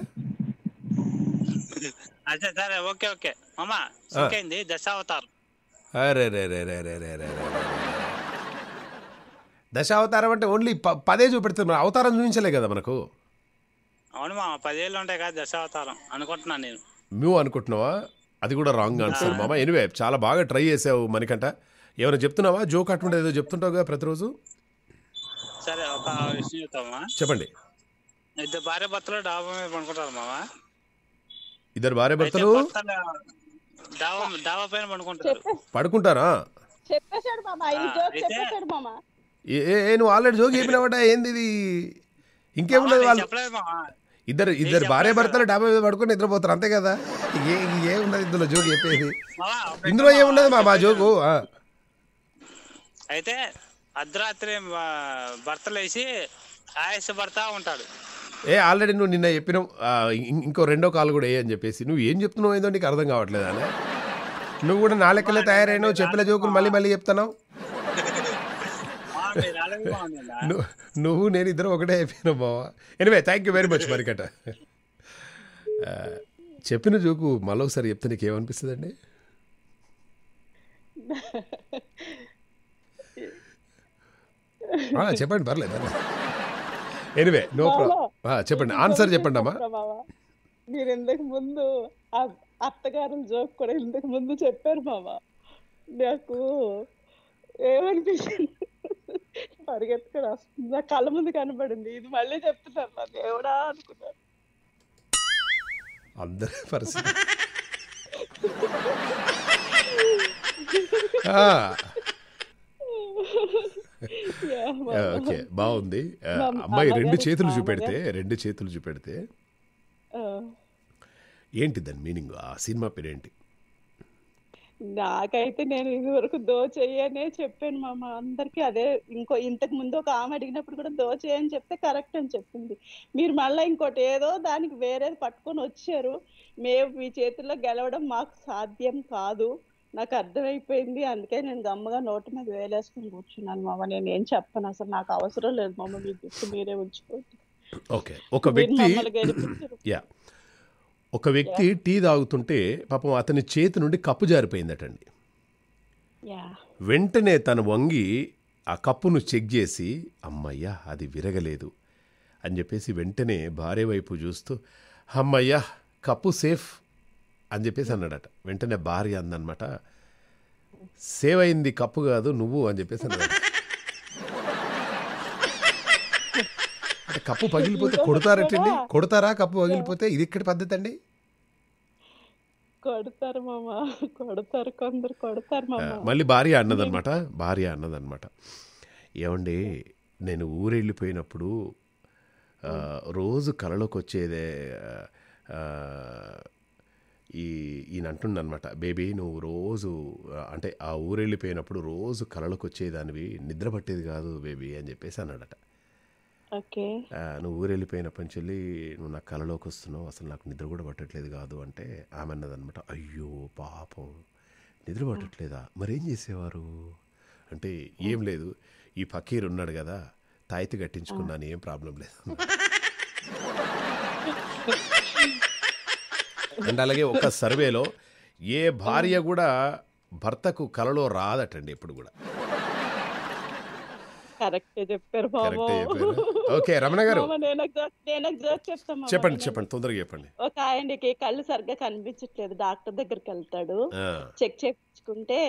అదే సరే ఓకే ఓకే అమ్మా దశావతారం దశ అవతారం దశావతారం అంటే ఓన్లీ పదే చూపెడుతుంది అవతారం చూపించలే కదా మనకు అవును మా పదేళ్ళు ఉంటాయి కదా దశావతారం అనుకుంటున్నాను నేను నువ్వు అనుకుంటున్నావా అది కూడా రాంగ్ ఆన్సర్ మామ ఎనివే చాలా బాగా ట్రై చేసావు మనకంట ఏమైనా చెప్తున్నావా జోక్ అటుండే ఏదో చెప్తుంటావుగా ప్రతిరోజు సరే ఒక విషయం చెప్తామా చెప్పండి ఇద్దరు భార్య భర్తలు డాబా మీద పనుకుంటారు మామ ఇద్దరు భార్య భర్తలు దావా పైన పడుకుంటారు పడుకుంటారా ఏ నువ్వు ఆల్రెడీ జోక్ చెప్పినావట ఏంది ఇది ఇంకేమున్నది వాళ్ళు ఇద్దరు ఇద్దరు భార్య భర్తలు డాబా మీద పడుకుని నిద్రపోతారు అంతే కదా ఏ ఏమున్నది ఇందులో జోక్ చెప్పేది ఇందులో ఏమున్నది మా మా జోకు అయితే అర్ధరాత్రి వేసి ఆయాస భర్త ఉంటాడు ఏ ఆల్రెడీ నువ్వు నిన్న చెప్పినావు ఇంకో రెండో కాల్ కూడా ఏ అని చెప్పేసి నువ్వు ఏం చెప్తున్నావు ఏదో నీకు అర్థం కావట్లేదు అని నువ్వు కూడా నా లెక్కలే తయారైనావు చెప్పిన జోకులు మళ్ళీ మళ్ళీ చెప్తున్నావు నువ్వు నేను ఇద్దరు ఒకటే అయిపోయినా బావా anyway thank you very much మరికట చెప్పిన జోకు ఒకసారి చెప్తే నీకు అండి చెప్పండి పర్లేదు ఎనివే నో ప్రాబ్లం చెప్పండి ఆన్సర్ చెప్పండి అమ్మా మీరు ఇంతకు ముందు అత్తగారు జోక్ కూడా ఇంతకు ముందు చెప్పారు బాబా నాకు ఏమనిపించింది పరిగెత్తుకొని వస్తుంది నా కళ్ళ ముందు కనబడింది ఇది మళ్ళీ చెప్తున్నారు దేవుడా అనుకున్నాను అందరి పరిస్థితి ఓకే బాగుంది అమ్మాయి రెండు చేతులు చూపెడితే రెండు చేతులు చూపెడితే ఏంటి దాని మీనింగ్ ఆ సినిమా పేరేంటి నాకైతే నేను ఇదివరకు దోచేయనే చెప్పాను మా మా అందరికి అదే ఇంకో ఇంతకు ముందు ఒక ఆమె అడిగినప్పుడు కూడా దోచేయని చెప్తే కరెక్ట్ అని చెప్పింది మీరు మళ్ళీ ఇంకోటి ఏదో దానికి వేరేది పట్టుకొని వచ్చారు మేము మీ చేతుల్లో గెలవడం మాకు సాధ్యం కాదు నాకు అర్థమైపోయింది అందుకే నేను గమ్మగా నోటి మీద వేలేసుకుని కూర్చున్నాను మామ నేను ఏం చెప్పను అసలు నాకు అవసరం లేదు మామ మీ గుర్తు మీరే ఉంచుకోండి ఓకే ఒక వ్యక్తి యా ఒక వ్యక్తి టీ తాగుతుంటే పాపం అతని చేతి నుండి కప్పు జారిపోయిందటండి వెంటనే తను వంగి ఆ కప్పును చెక్ చేసి అమ్మయ్యా అది విరగలేదు అని చెప్పేసి వెంటనే భార్య వైపు చూస్తూ అమ్మయ్యా కప్పు సేఫ్ అని చెప్పేసి అన్నాడట వెంటనే భార్య అందనమాట సేవ్ అయింది కప్పు కాదు నువ్వు అని చెప్పేసి అన్నాడు కప్పు పగిలిపోతే కొడతారటండి కొడతారా కప్పు పగిలిపోతే ఇది ఇక్కడ పద్ధతి అండి కొడతారు మామా కొడతారు కొందరు కొడతారు మామా మళ్ళీ భార్య అన్నదనమాట భార్య అన్నదనమాట ఏమండి నేను ఊరెళ్ళిపోయినప్పుడు రోజు కళలోకి వచ్చేదే ఈ ఈయన అంటుండనమాట బేబీ నువ్వు రోజు అంటే ఆ ఊరెళ్ళిపోయినప్పుడు రోజు కళలకు వచ్చేదానివి నిద్ర పట్టేది కాదు బేబీ అని చెప్పేసి అన్నాడట నువ్వు ఊరెళ్ళిపోయినప్పటి నుంచి వెళ్ళి నువ్వు నాకు కళలోకి వస్తున్నావు అసలు నాకు నిద్ర కూడా పట్టట్లేదు కాదు అంటే ఆమె అన్నదనమాట అయ్యో పాపం నిద్ర పట్టట్లేదా మరేం చేసేవారు అంటే ఏం లేదు ఈ ఫకీర్ ఉన్నాడు కదా తాయితీ కట్టించుకున్నాను ఏం ప్రాబ్లం లేదు అండ్ అలాగే ఒక సర్వేలో ఏ భార్య కూడా భర్తకు కలలో రాదటండి ఎప్పుడు కూడా కరెక్టే చెప్పారు బాబు ఓకే రమణ గారు నేను ఒక చెప్పండి చెప్పండి తొందరగా చెప్పండి ఒక ఆయనకి కళ్ళు సరిగ్గా కనిపించట్లేదు డాక్టర్ దగ్గరికి వెళ్తాడు చెక్ చేయించుకుంటే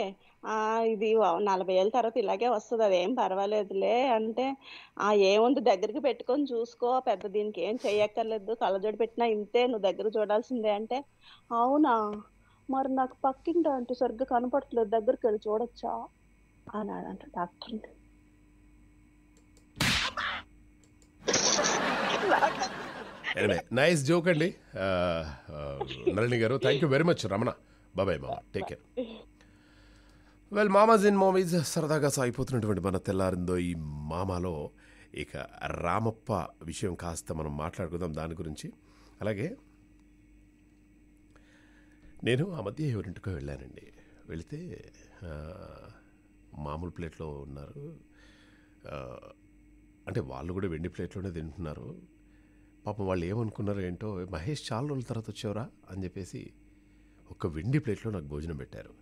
ఆ! ఇది నలభై ఏళ్ళ తర్వాత ఇలాగే వస్తుంది అది ఏం పర్వాలేదులే అంటే, ఆ! ఏముంది దగ్గరికి పెట్టుకొని చూసుకో. పెద్ద దీనికి ఏం చెయ్యక్కర్లేదు. కళ్ళజోడు పెట్టినా ఇంతే. నువ్వు దగ్గర చూడాల్సిందే అంటే, అవునా! మరి నాకు పక్కింటి ఆంటీ సరిగ్గా కనపడట్లేదు. వెళ్ళి చూడొచ్చా? అన్నాడు అంట డాక్టర్ నైస్ జోక్ అండి. ఆహ్, గారు thank you very much Ramana. బాబాయ్ బాయ్ టేక్ కేర్. వెల్ మామాజ్ ఇన్ మూవీస్ సరదాగా సాగిపోతున్నటువంటి మన తెల్లారిందో ఈ మామాలో ఇక రామప్ప విషయం కాస్త మనం మాట్లాడుకుందాం దాని గురించి అలాగే నేను ఆ మధ్య ఎవరింటికో వెళ్ళానండి వెళితే మామూలు ప్లేట్లో ఉన్నారు అంటే వాళ్ళు కూడా వెండి ప్లేట్లోనే తింటున్నారు పాపం వాళ్ళు ఏమనుకున్నారు ఏంటో మహేష్ చాలా రోజుల తర్వాత వచ్చేవరా అని చెప్పేసి ఒక వెండి ప్లేట్లో నాకు భోజనం పెట్టారు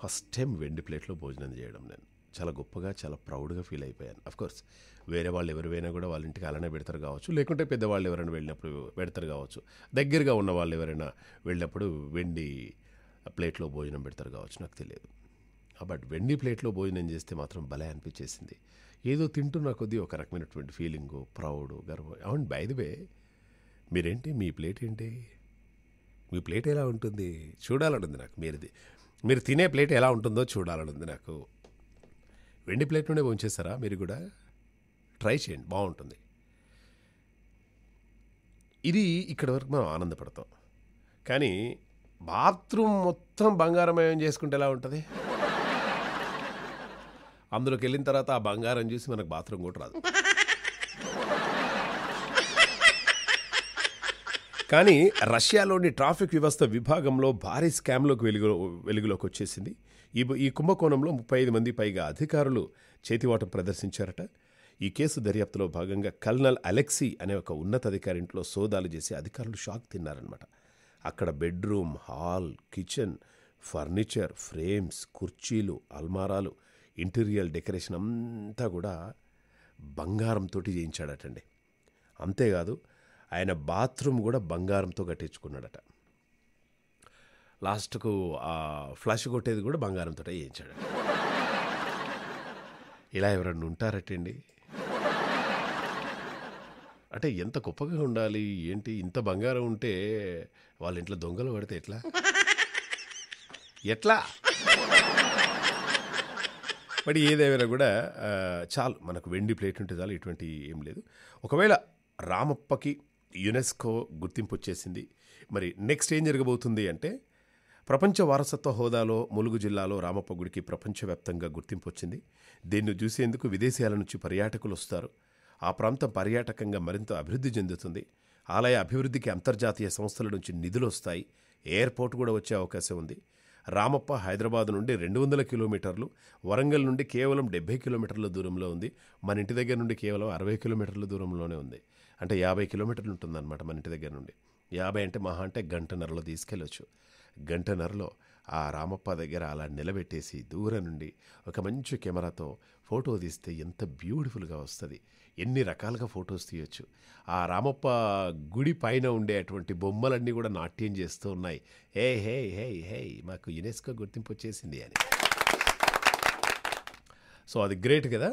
ఫస్ట్ టైం వెండి ప్లేట్లో భోజనం చేయడం నేను చాలా గొప్పగా చాలా ప్రౌడ్గా ఫీల్ అయిపోయాను అఫ్కోర్స్ వేరే వాళ్ళు ఎవరు పోయినా కూడా వాళ్ళ ఇంటికి అలానే పెడతారు కావచ్చు లేకుంటే పెద్దవాళ్ళు ఎవరైనా వెళ్ళినప్పుడు పెడతారు కావచ్చు దగ్గరగా ఉన్న వాళ్ళు ఎవరైనా వెళ్ళినప్పుడు వెండి ప్లేట్లో భోజనం పెడతారు కావచ్చు నాకు తెలియదు బట్ వెండి ప్లేట్లో భోజనం చేస్తే మాత్రం భలే అనిపించేసింది ఏదో తింటున్న కొద్దీ ఒక రకమైనటువంటి ఫీలింగు ప్రౌడ్ గర్వం అవును వే మీరేంటి మీ ప్లేట్ ఏంటి మీ ప్లేట్ ఎలా ఉంటుంది చూడాలంటుంది నాకు మీరుది మీరు తినే ప్లేట్ ఎలా ఉంటుందో చూడాలనుంది నాకు వెండి ప్లేట్ నుండే ఉంచేసారా మీరు కూడా ట్రై చేయండి బాగుంటుంది ఇది ఇక్కడ వరకు మనం ఆనందపడతాం కానీ బాత్రూమ్ మొత్తం బంగారమయం చేసుకుంటే ఎలా ఉంటుంది అందులోకి వెళ్ళిన తర్వాత ఆ బంగారం చూసి మనకు బాత్రూమ్ కూడా రాదు కానీ రష్యాలోని ట్రాఫిక్ వ్యవస్థ విభాగంలో భారీ స్కామ్లోకి వెలుగు వెలుగులోకి వచ్చేసింది ఈ ఈ కుంభకోణంలో ముప్పై ఐదు మంది పైగా అధికారులు చేతివాటం ప్రదర్శించారట ఈ కేసు దర్యాప్తులో భాగంగా కల్నల్ అలెక్సీ అనే ఒక ఉన్నతాధికారి ఇంట్లో సోదాలు చేసి అధికారులు షాక్ తిన్నారనమాట అక్కడ bedroom hall kitchen furniture frames కుర్చీలు అల్మారాలు ఇంటీరియర్ డెకరేషన్ అంతా కూడా బంగారంతో చేయించాడటండి అంతేకాదు ఆయన బాత్రూమ్ కూడా బంగారంతో కట్టించుకున్నాడట లాస్ట్కు ఆ ఫ్లాష్ కొట్టేది కూడా బంగారంతో వేయించాడు ఇలా ఎవరన్నా ఉంటారటండి అంటే ఎంత గొప్పగా ఉండాలి ఏంటి ఇంత బంగారం ఉంటే వాళ్ళ ఇంట్లో దొంగలు పడితే ఎట్లా ఎట్లా మరి ఏదేమైనా కూడా చాలు మనకు వెండి ప్లేట్ ఉంటే చాలు ఇటువంటి ఏం లేదు ఒకవేళ రామప్పకి యునెస్కో గుర్తింపు వచ్చేసింది మరి నెక్స్ట్ ఏం జరగబోతుంది అంటే ప్రపంచ వారసత్వ హోదాలో ములుగు జిల్లాలో రామప్ప గుడికి ప్రపంచవ్యాప్తంగా గుర్తింపు వచ్చింది దీన్ని చూసేందుకు విదేశాల నుంచి పర్యాటకులు వస్తారు ఆ ప్రాంతం పర్యాటకంగా మరింత అభివృద్ధి చెందుతుంది ఆలయ అభివృద్ధికి అంతర్జాతీయ సంస్థల నుంచి నిధులు వస్తాయి ఎయిర్పోర్ట్ కూడా వచ్చే అవకాశం ఉంది రామప్ప హైదరాబాద్ నుండి రెండు వందల కిలోమీటర్లు వరంగల్ నుండి కేవలం డెబ్బై కిలోమీటర్ల దూరంలో ఉంది మన ఇంటి దగ్గర నుండి కేవలం అరవై కిలోమీటర్ల దూరంలోనే ఉంది అంటే యాభై కిలోమీటర్లు ఉంటుందన్నమాట మన ఇంటి దగ్గర నుండి యాభై అంటే మహా అంటే గంటన్నరలో తీసుకెళ్ళొచ్చు గంటన్నరలో ఆ రామప్ప దగ్గర అలా నిలబెట్టేసి దూరం నుండి ఒక మంచి కెమెరాతో ఫోటో తీస్తే ఎంత బ్యూటిఫుల్గా వస్తుంది ఎన్ని రకాలుగా ఫొటోస్ తీయొచ్చు ఆ రామప్ప గుడి పైన ఉండేటువంటి బొమ్మలన్నీ కూడా నాట్యం చేస్తూ ఉన్నాయి హే హే హే హే మాకు యునెస్కో గుర్తింపు వచ్చేసింది అని సో అది గ్రేట్ కదా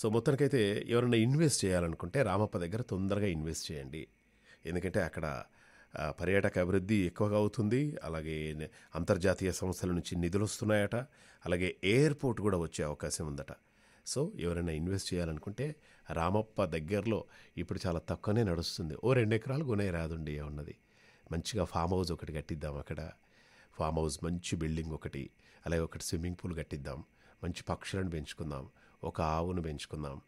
సో మొత్తానికైతే ఎవరైనా ఇన్వెస్ట్ చేయాలనుకుంటే రామప్ప దగ్గర తొందరగా ఇన్వెస్ట్ చేయండి ఎందుకంటే అక్కడ పర్యాటక అభివృద్ధి ఎక్కువగా అవుతుంది అలాగే అంతర్జాతీయ సంస్థల నుంచి నిధులు వస్తున్నాయట అలాగే ఎయిర్పోర్ట్ కూడా వచ్చే అవకాశం ఉందట సో ఎవరైనా ఇన్వెస్ట్ చేయాలనుకుంటే రామప్ప దగ్గరలో ఇప్పుడు చాలా తక్కువనే నడుస్తుంది ఓ రెండు ఎకరాలు కొనే రాదుండి ఉన్నది మంచిగా ఫామ్ హౌస్ ఒకటి కట్టిద్దాం అక్కడ ఫామ్ హౌస్ మంచి బిల్డింగ్ ఒకటి అలాగే ఒకటి స్విమ్మింగ్ పూల్ కట్టిద్దాం మంచి పక్షులను పెంచుకుందాం ఒక ఆవును పెంచుకుందాం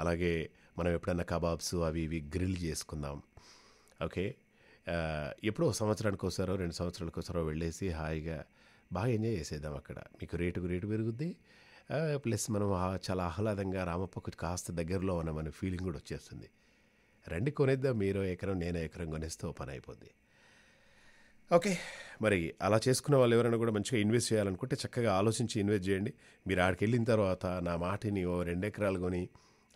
అలాగే మనం ఎప్పుడైనా కబాబ్స్ అవి ఇవి గ్రిల్ చేసుకుందాం ఓకే ఎప్పుడో సంవత్సరానికి వస్తారో రెండు సంవత్సరాలకు వస్తారో వెళ్ళేసి హాయిగా బాగా ఎంజాయ్ చేసేద్దాం అక్కడ మీకు రేటుకు రేటు పెరుగుద్ది ప్లస్ మనం చాలా ఆహ్లాదంగా రామప్పకు కాస్త దగ్గరలో ఉన్నామనే ఫీలింగ్ కూడా వచ్చేస్తుంది రెండు కొనేద్దాం మీరు ఎకరం నేను ఎకరం కొనేస్తే ఓపెన్ అయిపోద్ది ఓకే మరి అలా చేసుకున్న వాళ్ళు ఎవరైనా కూడా మంచిగా ఇన్వెస్ట్ చేయాలనుకుంటే చక్కగా ఆలోచించి ఇన్వెస్ట్ చేయండి మీరు ఆడికి వెళ్ళిన తర్వాత నా మాటిని ఓ రెండు ఎకరాలు కొని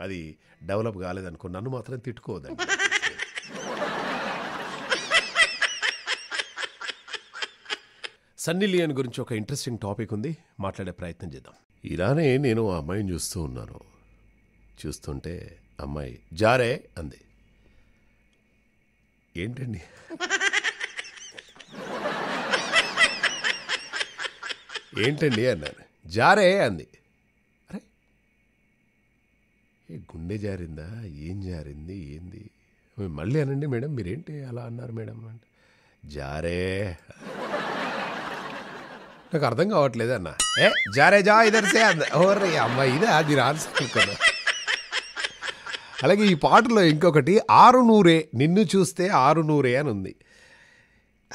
అది డెవలప్ కాలేదనుకో నన్ను మాత్రం తిట్టుకోదండి సన్నీ లియన్ గురించి ఒక ఇంట్రెస్టింగ్ టాపిక్ ఉంది మాట్లాడే ప్రయత్నం చేద్దాం ఇలానే నేను ఆ అమ్మాయిని చూస్తూ ఉన్నాను చూస్తుంటే అమ్మాయి జారే అంది ఏంటండి ఏంటండి అన్నాను జారే అంది అరే ఏ గుండె జారిందా ఏం జారింది ఏంది మళ్ళీ అనండి మేడం మీరేంటి అలా అన్నారు మేడం అంటే జారే నాకు అర్థం కావట్లేదు అన్న ఏ జారే జా ఇదర్సే అన్న ఓరే అమ్మాయి ఇదే అది ఆన్సర్ అలాగే ఈ పాటలో ఇంకొకటి ఆరు నూరే నిన్ను చూస్తే ఆరు నూరే అని ఉంది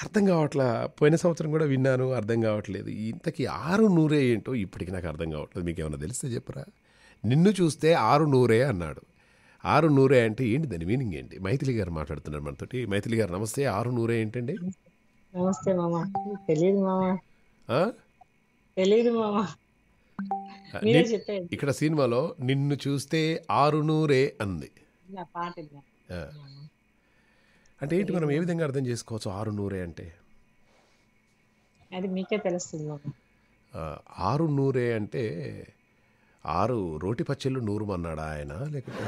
అర్థం కావట్లా పోయిన సంవత్సరం కూడా విన్నాను అర్థం కావట్లేదు ఇంతకీ ఆరు నూరే ఏంటో ఇప్పటికి నాకు అర్థం కావట్లేదు మీకు ఏమైనా తెలిస్తే చెప్పరా నిన్ను చూస్తే ఆరు నూరే అన్నాడు ఆరు నూరే అంటే ఏంటి దాని మీనింగ్ ఏంటి మైథిలి గారు మాట్లాడుతున్నారు మనతోటి మైథిలి గారు నమస్తే ఆరు నూరే ఏంటండి నమస్తే మామా తెలియదు మామా తెలియదు మామా ఇక్కడ సినిమాలో నిన్ను చూస్తే ఆరు నూరే అంది అంటే ఏంటి మనం ఏ విధంగా అర్థం చేసుకోవచ్చు ఆరు నూరే అంటే అది మీకే తెలుస్తుంది ఆరు నూరే అంటే ఆరు రోటి పచ్చళ్ళు నూరు అన్నాడా ఆయన లేకపోతే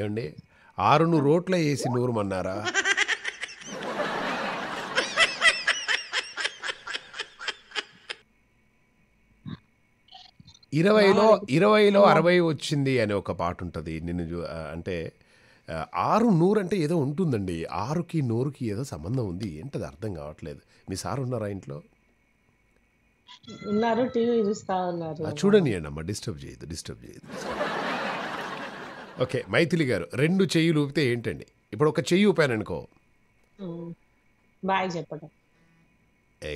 ఏమండి ఆరును రోట్ల వేసి నూరు అన్నారా ఇరవైలో ఇరవైలో అరవై వచ్చింది అనే ఒక పాట ఉంటుంది నిన్ను అంటే ఆరు నూరు అంటే ఏదో ఉంటుందండి ఆరుకి నూరుకి ఏదో సంబంధం ఉంది ఏంటది అర్థం కావట్లేదు మీ సార్ ఉన్నారా ఇంట్లో ఉన్నారు టీవీ చూస్తా ఉన్నారు చూడండి అమ్మ డిస్టర్బ్ చేయదు డిస్టర్బ్ చేయదు ఓకే మైథిలి గారు రెండు చెయ్యి ఊపితే ఏంటండి ఇప్పుడు ఒక చెయ్యి ఊపాను అనుకో బాయ్ చెప్పడం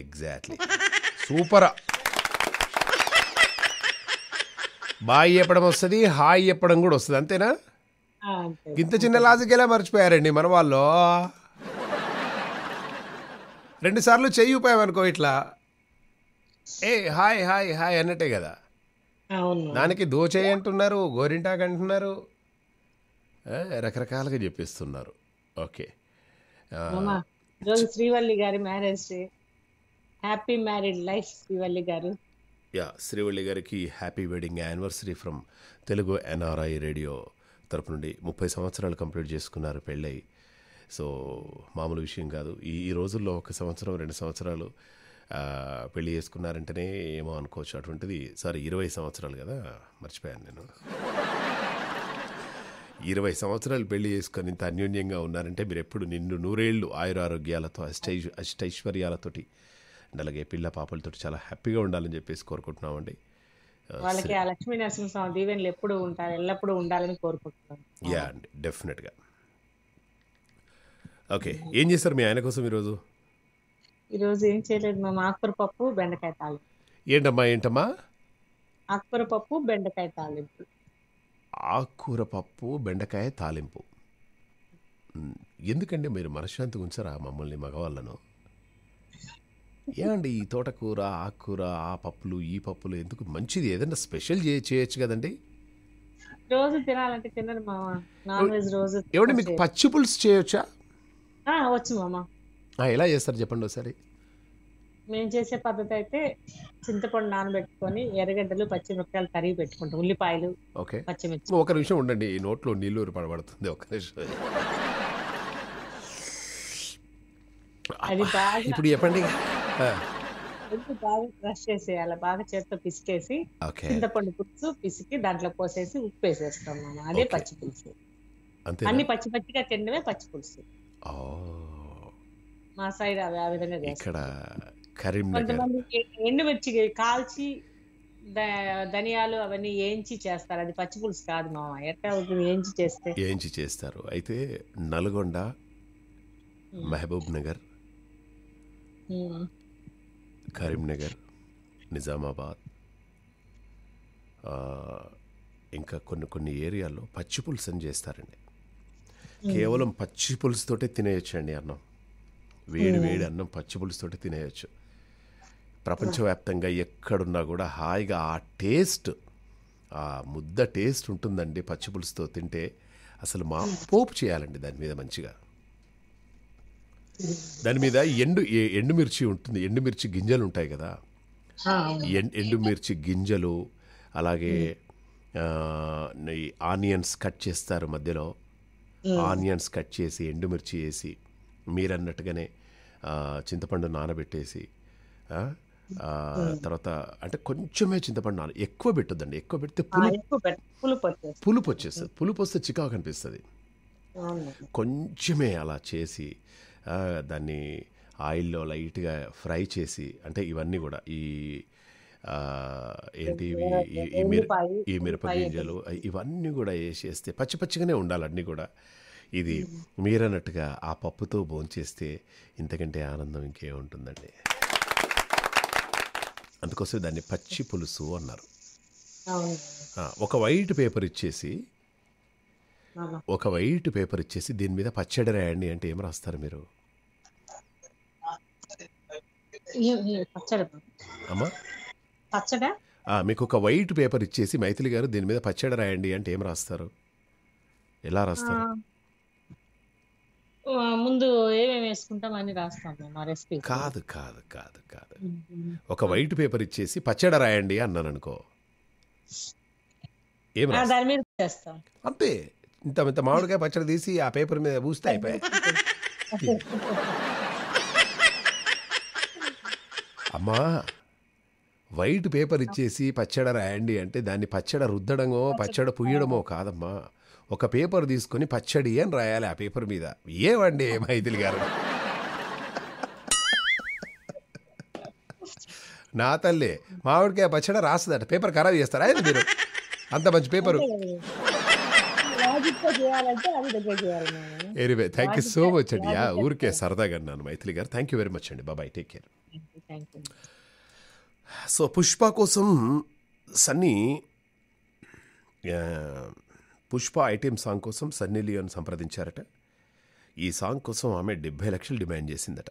ఎగ్జాక్ట్లీ సూపర్ బాయ్ చెప్పడం వస్తుంది హాయ్ చెప్పడం కూడా వస్తుంది అంతేనా ఇంత చిన్న లాజిక్ ఎలా మర్చిపోయారండి మన వాళ్ళు రెండు సార్లు చెయ్యి అనుకో ఇట్లా ఏ హాయ్ హాయ్ హాయ్ అన్నట్టే కదా దానికి దోచేయి అంటున్నారు గోరింటాక్ అంటున్నారు రకరకాలుగా చెప్పిస్తున్నారు ఓకే శ్రీవల్లి గారి marriage happy married life Srivalli గారు యా శ్రీవల్లి గారికి happy wedding anniversary from Telugu NRI radio తరపు నుండి ముప్పై సంవత్సరాలు కంప్లీట్ చేసుకున్నారు పెళ్ళై సో మామూలు విషయం కాదు ఈ ఈ రోజుల్లో ఒక సంవత్సరం రెండు సంవత్సరాలు పెళ్లి చేసుకున్నారంటేనే ఏమో అనుకోవచ్చు అటువంటిది సారీ ఇరవై సంవత్సరాలు కదా మర్చిపోయాను నేను ఇరవై సంవత్సరాలు పెళ్లి చేసుకొని ఇంత అన్యోన్యంగా ఉన్నారంటే మీరు ఎప్పుడు నిన్ను నూరేళ్ళు ఆయురారోగ్యాలతో అష్టై అష్టైశ్వర్యాలతోటి అండ్ అలాగే పిల్ల పాపలతో చాలా హ్యాపీగా ఉండాలని చెప్పేసి కోరుకుంటున్నామండి వాళ్ళకి ఆ లక్ష్మీ నరసింహస్వామి దీవెనలు ఎప్పుడు ఉంటారు ఎల్లప్పుడూ ఉండాలని కోరుకుంటున్నాం యా అండి డెఫినెట్గా ఓకే ఏం చేస్తారు మీ ఆయన కోసం ఈరోజు ఈరోజు ఏం చేయలేదు మేము ఆకుకూర పప్పు బెండకాయ తాలింపు ఏంటమ్మా ఏంటమ్మా ఆకుకూర పప్పు బెండకాయ తాలింపు ఆకుకూర పప్పు బెండకాయ తాలింపు ఎందుకంటే మీరు మనశ్శాంతి ఉంచరా మమ్మల్ని మగవాళ్ళను ఏమండి ఈ తోటకూర ఆకుకూర ఆ పప్పులు ఈ పప్పులు ఎందుకు మంచిది ఏదైనా స్పెషల్ చే- చేయొచ్చు కదండి రోజు తినాలంటే తినరు మామ ఏమండి మీకు పచ్చి పులుసు చేయొచ్చా ఆ, వచ్చు మామ ఎలా చేస్తారు చెప్పండి ఒకసారి మేము చేసే పద్ధతి అయితే చింతపండు నానబెట్టుకొని ఎర్రగడ్డలు పచ్చిమిరపకాయలు తరిగి పెట్టుకుంటాం ఉల్లిపాయలు ఓకే పచ్చిమిర్చి ఒక నిమిషం ఉండండి ఈ నోట్లో నీళ్ళు పడబడుతుంది ఒక నిమిషం అది ఇప్పుడు చెప్పండి బాగా చేసేయాలి బాగా పిసికేసి చింతపండు పులుసు పిసికి దాంట్లో ఉప్పు వేసేస్తాం అదే అన్ని పచ్చి పచ్చిగా తినడమే మా సైడ్ అవి ఆ విధంగా కాల్చి ధనియాలు అవన్నీ ఏంచి చేస్తారు అది పచ్చి పులుసు కాదు మా ఏంచి చేస్తే ఏంచి చేస్తారు అయితే నల్గొండ మహబూబ్ నగర్ కరీంనగర్ నిజామాబాద్ ఇంకా కొన్ని కొన్ని ఏరియాల్లో పచ్చి పులుసు అని చేస్తారండి కేవలం పచ్చి పులుసుతోటే అండి అన్నం వేడి వేడి అన్నం పచ్చి పులుసుతోటే తినేయచ్చు ప్రపంచవ్యాప్తంగా ఎక్కడున్నా కూడా హాయిగా ఆ టేస్ట్ ఆ ముద్ద టేస్ట్ ఉంటుందండి పచ్చి పులుసుతో తింటే అసలు మా పోపు చేయాలండి దాని మీద మంచిగా దాని మీద ఎండు ఎండుమిర్చి ఉంటుంది ఎండుమిర్చి గింజలు ఉంటాయి కదా ఎండుమిర్చి గింజలు అలాగే ఆనియన్స్ కట్ చేస్తారు మధ్యలో ఆనియన్స్ కట్ చేసి ఎండుమిర్చి వేసి మీరు అన్నట్టుగానే చింతపండు నానబెట్టేసి తర్వాత అంటే కొంచెమే చింతపండు నాన ఎక్కువ పెట్టొద్దండి ఎక్కువ పెడితే పులుపు పులుపు వచ్చేస్తుంది పులుపు వస్తే చికాకు అనిపిస్తుంది కొంచెమే అలా చేసి దాన్ని ఆయిల్లో లైట్గా ఫ్రై చేసి అంటే ఇవన్నీ కూడా ఈ ఏంటి ఈ ఈ మిరప గింజలు ఇవన్నీ కూడా వేసేస్తే పచ్చి పచ్చిగానే ఉండాలి అన్నీ కూడా ఇది మీరన్నట్టుగా ఆ పప్పుతో భోంచేస్తే ఇంతకంటే ఆనందం ఇంకేముంటుందండి అందుకోసం దాన్ని పచ్చి పులుసు అన్నారు ఒక వైట్ పేపర్ ఇచ్చేసి ఒక వైట్ పేపర్ ఇచ్చేసి దీని మీద పచ్చడి రాయండి అంటే ఏం రాస్తారు మీరు మీకు ఒక వైట్ పేపర్ ఇచ్చేసి మైథిలి గారు దీని మీద పచ్చడి రాయండి అంటే ఏం రాస్తారు ఎలా రాస్తారు ముందు ఏమేమి వేసుకుంటాం అని రాస్తాం కాదు కాదు కాదు కాదు ఒక వైట్ పేపర్ ఇచ్చేసి పచ్చడి రాయండి అన్నాను అనుకో అంతే ఇంత ఇంత మామిడికాయ పచ్చడి తీసి ఆ పేపర్ మీద పూస్తే అయిపోయాయి అమ్మా వైట్ పేపర్ ఇచ్చేసి పచ్చడ రాయండి అంటే దాన్ని పచ్చడ రుద్దడమో పచ్చడ పుయ్యడమో కాదమ్మా ఒక పేపర్ తీసుకొని పచ్చడి అని రాయాలి ఆ పేపర్ మీద ఏమండి మైథిలి గారు నా తల్లి మామిడికాయ పచ్చడ రాస్తుందట పేపర్ ఖరాబ్ చేస్తారా మీరు అంత మంచి paper anyway thank you so much అండి యా ఊరికే సరదాగా అన్నాను మైథిలి గారు థ్యాంక్ యూ వెరీ మచ్ అండి బాబాయ్ టేక్ కేర్ సో పుష్ప కోసం సన్నీ పుష్ప ఐటీఎం సాంగ్ కోసం సన్నీ లియోన్ సంప్రదించారట ఈ సాంగ్ కోసం ఆమె డెబ్బై లక్షలు డిమాండ్ చేసిందట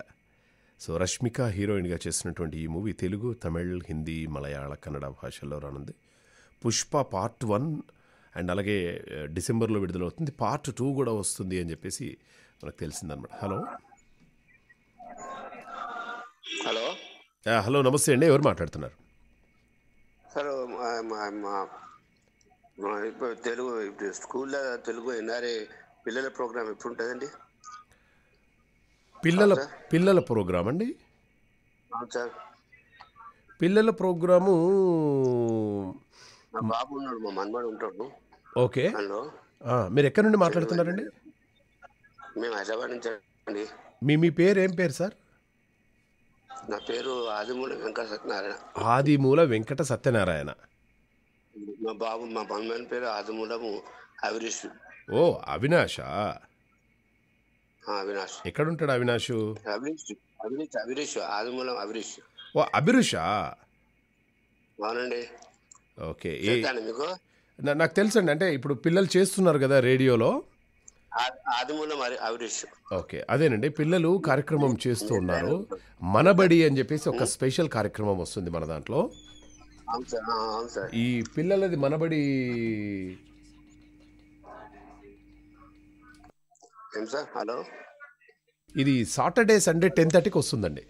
సో రష్మిక హీరోయిన్గా చేసినటువంటి ఈ మూవీ తెలుగు తమిళ్ హిందీ మలయాళ కన్నడ భాషల్లో రానుంది పుష్ప పార్ట్ వన్ అండ్ అలాగే డిసెంబర్లో విడుదలవుతుంది పార్ట్ టూ కూడా వస్తుంది అని చెప్పేసి మనకు తెలిసిందనమాట హలో హలో హలో నమస్తే అండి ఎవరు మాట్లాడుతున్నారు హలో ఇప్పుడు తెలుగు స్కూల్లో తెలుగు ఎన్ఆర్ఏ పిల్లల ప్రోగ్రాం ఎప్పుడు ఉంటుందండి పిల్లల పిల్లల ప్రోగ్రాం అండి పిల్లల ప్రోగ్రాము మా బాబు ఉన్నాడు మా మనవాడు ఉంటాడు ఓకే హలో మీరు ఎక్కడి నుండి మాట్లాడుతున్నారండి మేము హైదరాబాద్ నుంచి అండి మీ మీ పేరు ఏం పేరు సార్ నా పేరు ఆదిమూల వెంకట సత్యనారాయణ ఆదిమూల వెంకట సత్యనారాయణ మా బాబు మా మనవాడి పేరు ఆదిమూలము అవినాష్ ఓ అవినాష్ అవినాష్ ఎక్కడ ఉంటాడు అవినాష్ అవినాష్ అవినాష్ అవినాష్ ఆదిమూలం అవినాష్ ఓ అభిరుషా అవునండి ఓకే మీకు నాకు తెలుసండి అంటే ఇప్పుడు పిల్లలు చేస్తున్నారు కదా రేడియోలో ఓకే అదేనండి పిల్లలు కార్యక్రమం చేస్తూ ఉన్నారు మనబడి అని చెప్పేసి ఒక స్పెషల్ కార్యక్రమం వస్తుంది మన దాంట్లో ఈ పిల్లలది మనబడి హలో ఇది సాటర్డే సండే టెన్ థర్టీకి వస్తుందండి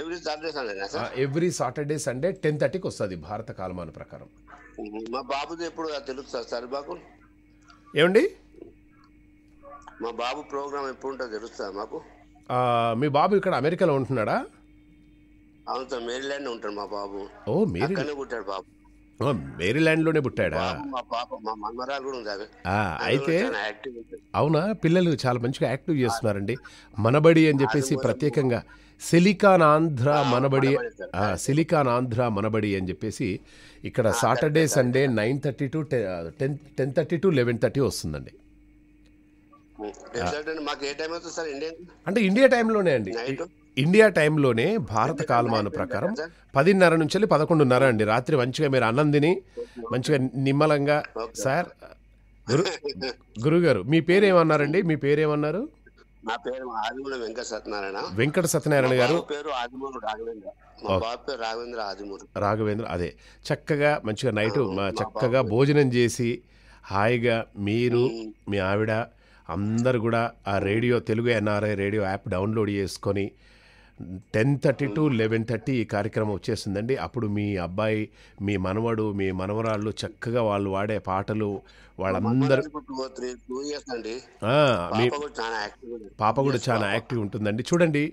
every Saturday Sunday every Saturday Sunday ten థర్టీకి వస్తుంది భారత కాలమాన ప్రకారం mm-hmm. మా బాబుది ఎప్పుడు తెలుస్తుంది సార్ బాబు ఏమండి మా బాబు ప్రోగ్రామ్ ఎప్పుడు ఉంటుందో తెలుస్తుందా మాకు మీ బాబు ఇక్కడ అమెరికాలో ఉంటున్నాడా అవును సార్ మేరీల్యాండ్ ఉంటాడు మా బాబు ఓ మేరీ పుట్టాడు బాబు లోనే పుట్టాడా మా మా పాప కూడా అయితే అవునా పిల్లలు చాలా మంచిగా యాక్టివ్ చేస్తున్నారండి మనబడి అని చెప్పేసి ప్రత్యేకంగా సిలికాన్ ఆంధ్ర మనబడి సిలికాన్ ఆంధ్ర మనబడి అని చెప్పేసి ఇక్కడ Saturday Sunday nine thirty to ten ten thirty to eleven thirty వస్తుందండి అంటే ఇండియా టైంలోనే అండి ఇండియా టైంలోనే భారత కాలమాన ప్రకారం పదిన్నర నుంచి పదకొండున్నర అండి రాత్రి మంచిగా మీరు అన్నందిని మంచిగా నిమ్మలంగా సార్ గురుగారు మీ పేరు ఏమన్నారండి మీ పేరు ఏమన్నారు నా పేరు ఆదిమూలు వెంకట సత్యనారాయణ వెంకట సత్యనారాయణ గారు పేరు ఆదిమూలు రాఘవేంద్ర మా పేరు రాఘవేంద్ర ఆదిమూలు రాఘవేంద్ర అదే చక్కగా మంచిగా నైట్ చక్కగా భోజనం చేసి హాయిగా మీరు మీ ఆవిడ అందరు కూడా ఆ radio Telugu NRI radio app download చేసుకొని ten thirty to eleven thirty ఈ కార్యక్రమం వచ్చేసిందండి అప్పుడు మీ అబ్బాయి మీ మనవడు మీ మనవరాళ్ళు చక్కగా వాళ్ళు వాడే పాటలు వాళ్ళందరూ పాప కూడా చాలా యాక్టివ్ ఉంటుందండి చూడండి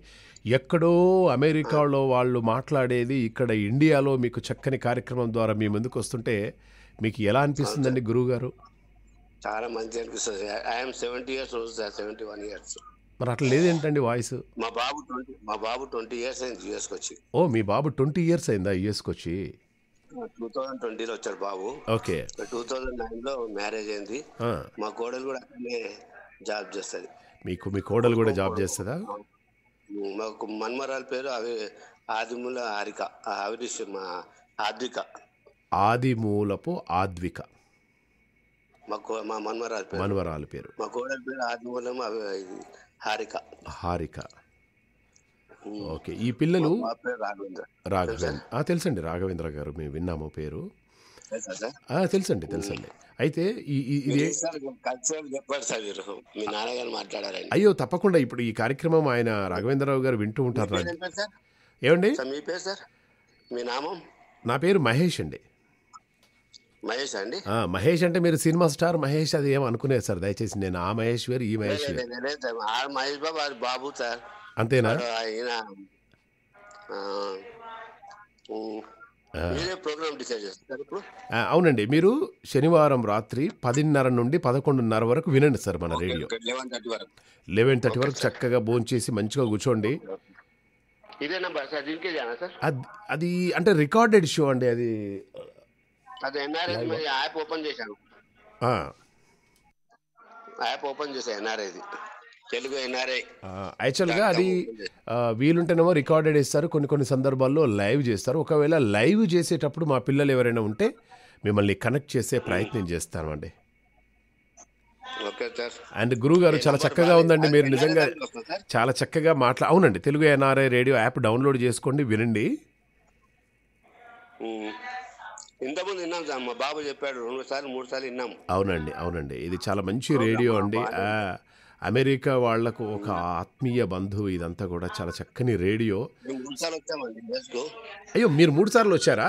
ఎక్కడో అమెరికాలో వాళ్ళు మాట్లాడేది ఇక్కడ ఇండియాలో మీకు చక్కని కార్యక్రమం ద్వారా మీ ముందుకు వస్తుంటే మీకు ఎలా అనిపిస్తుందండి గురువు గారు చాలా మంచి అనిపిస్తుంది I'm seventy years seventy one years మరి అట్లా లేదేంటండి వాయిస్ మా బాబు ట్వంటీ మా బాబు ట్వంటీ ఇయర్స్ అయింది యూఎస్కి వచ్చి ఓ మీ బాబు ట్వంటీ ఇయర్స్ అయిందా యూఎస్కి వచ్చి టూ థౌసండ్ ట్వంటీలో వచ్చారు బాబు ఓకే టూ థౌజండ్ నైన్లో మ్యారేజ్ అయింది మా కోడలు కూడా అక్కడనే జాబ్ చేస్తుంది మీకు మీ కోడలు కూడా జాబ్ చేస్తుందా మాకు మన్మరాల పేరు అవి ఆదిమూల హారిక ఆవిరిష్ మా ఆద్విక ఆదిమూలపు ఆద్విక మా మా మన్మరాల పేరు మన్మరాల పేరు మా కోడలి పేరు ఆదిమూలం హారిక హారిక ఓకే ఈ పిల్లలు రాఘవేంద్ర తెలుసండి రాఘవేంద్ర గారు మేము విన్నాము పేరు తెలుసండి తెలుసండి అయితే అయ్యో తప్పకుండా ఇప్పుడు ఈ కార్యక్రమం ఆయన రాఘవేంద్రరావు గారు వింటూ ఉంటారు ఏమండి మీ నామం నా పేరు మహేష్ అండి మహేష్ అండి మహేష్ అంటే మీరు సినిమా స్టార్ మహేష్ అది ఏం అనుకునేది సార్ దయచేసి నేను ఆ మహేష్ వేరు ఈ మహేష్ ఆ మహేష్ బాబు అది బాబు సార్ అంతేనా ఆయన అవునండి మీరు శనివారం రాత్రి పదిన్నర నుండి పదకొండున్నర వరకు వినండి సార్ మన రేడియో లెవెన్ థర్టీ వరకు లెవెన్ థర్టీ వరకు చక్కగా భోంచేసి మంచిగా కూర్చోండి ఇదే అది అది అంటే రికార్డెడ్ షో అండి అది అది యాప్ ఓపెన్ చేశాను యాప్ ఓపెన్ చేశాను ఎన్ఆర్ఐది తెలుగు ఎన్ఆర్ఐ యాక్చువల్గా అది వీలుంటేనేమో రికార్డెడ్ ఇస్తారు కొన్ని కొన్ని సందర్భాల్లో లైవ్ చేస్తారు ఒకవేళ లైవ్ చేసేటప్పుడు మా పిల్లలు ఎవరైనా ఉంటే మిమ్మల్ని కనెక్ట్ చేసే ప్రయత్నం చేస్తామండి అండ్ గురువు గారు చాలా చక్కగా ఉందండి మీరు నిజంగా చాలా చక్కగా మాట్లా అవునండి Telugu NRI radio app download చేసుకోండి వినండి ఇంతకుముందు విన్నాం మా బాబు చెప్పాడు రెండు సార్లు మూడు సార్లు విన్నాము అవునండి అవునండి ఇది చాలా మంచి రేడియో అండి అమెరికా వాళ్లకు ఒక ఆత్మీయ బంధువు ఇదంతా కూడా చాలా చక్కని రేడియో అయ్యో మీరు మూడు సార్లు వచ్చారా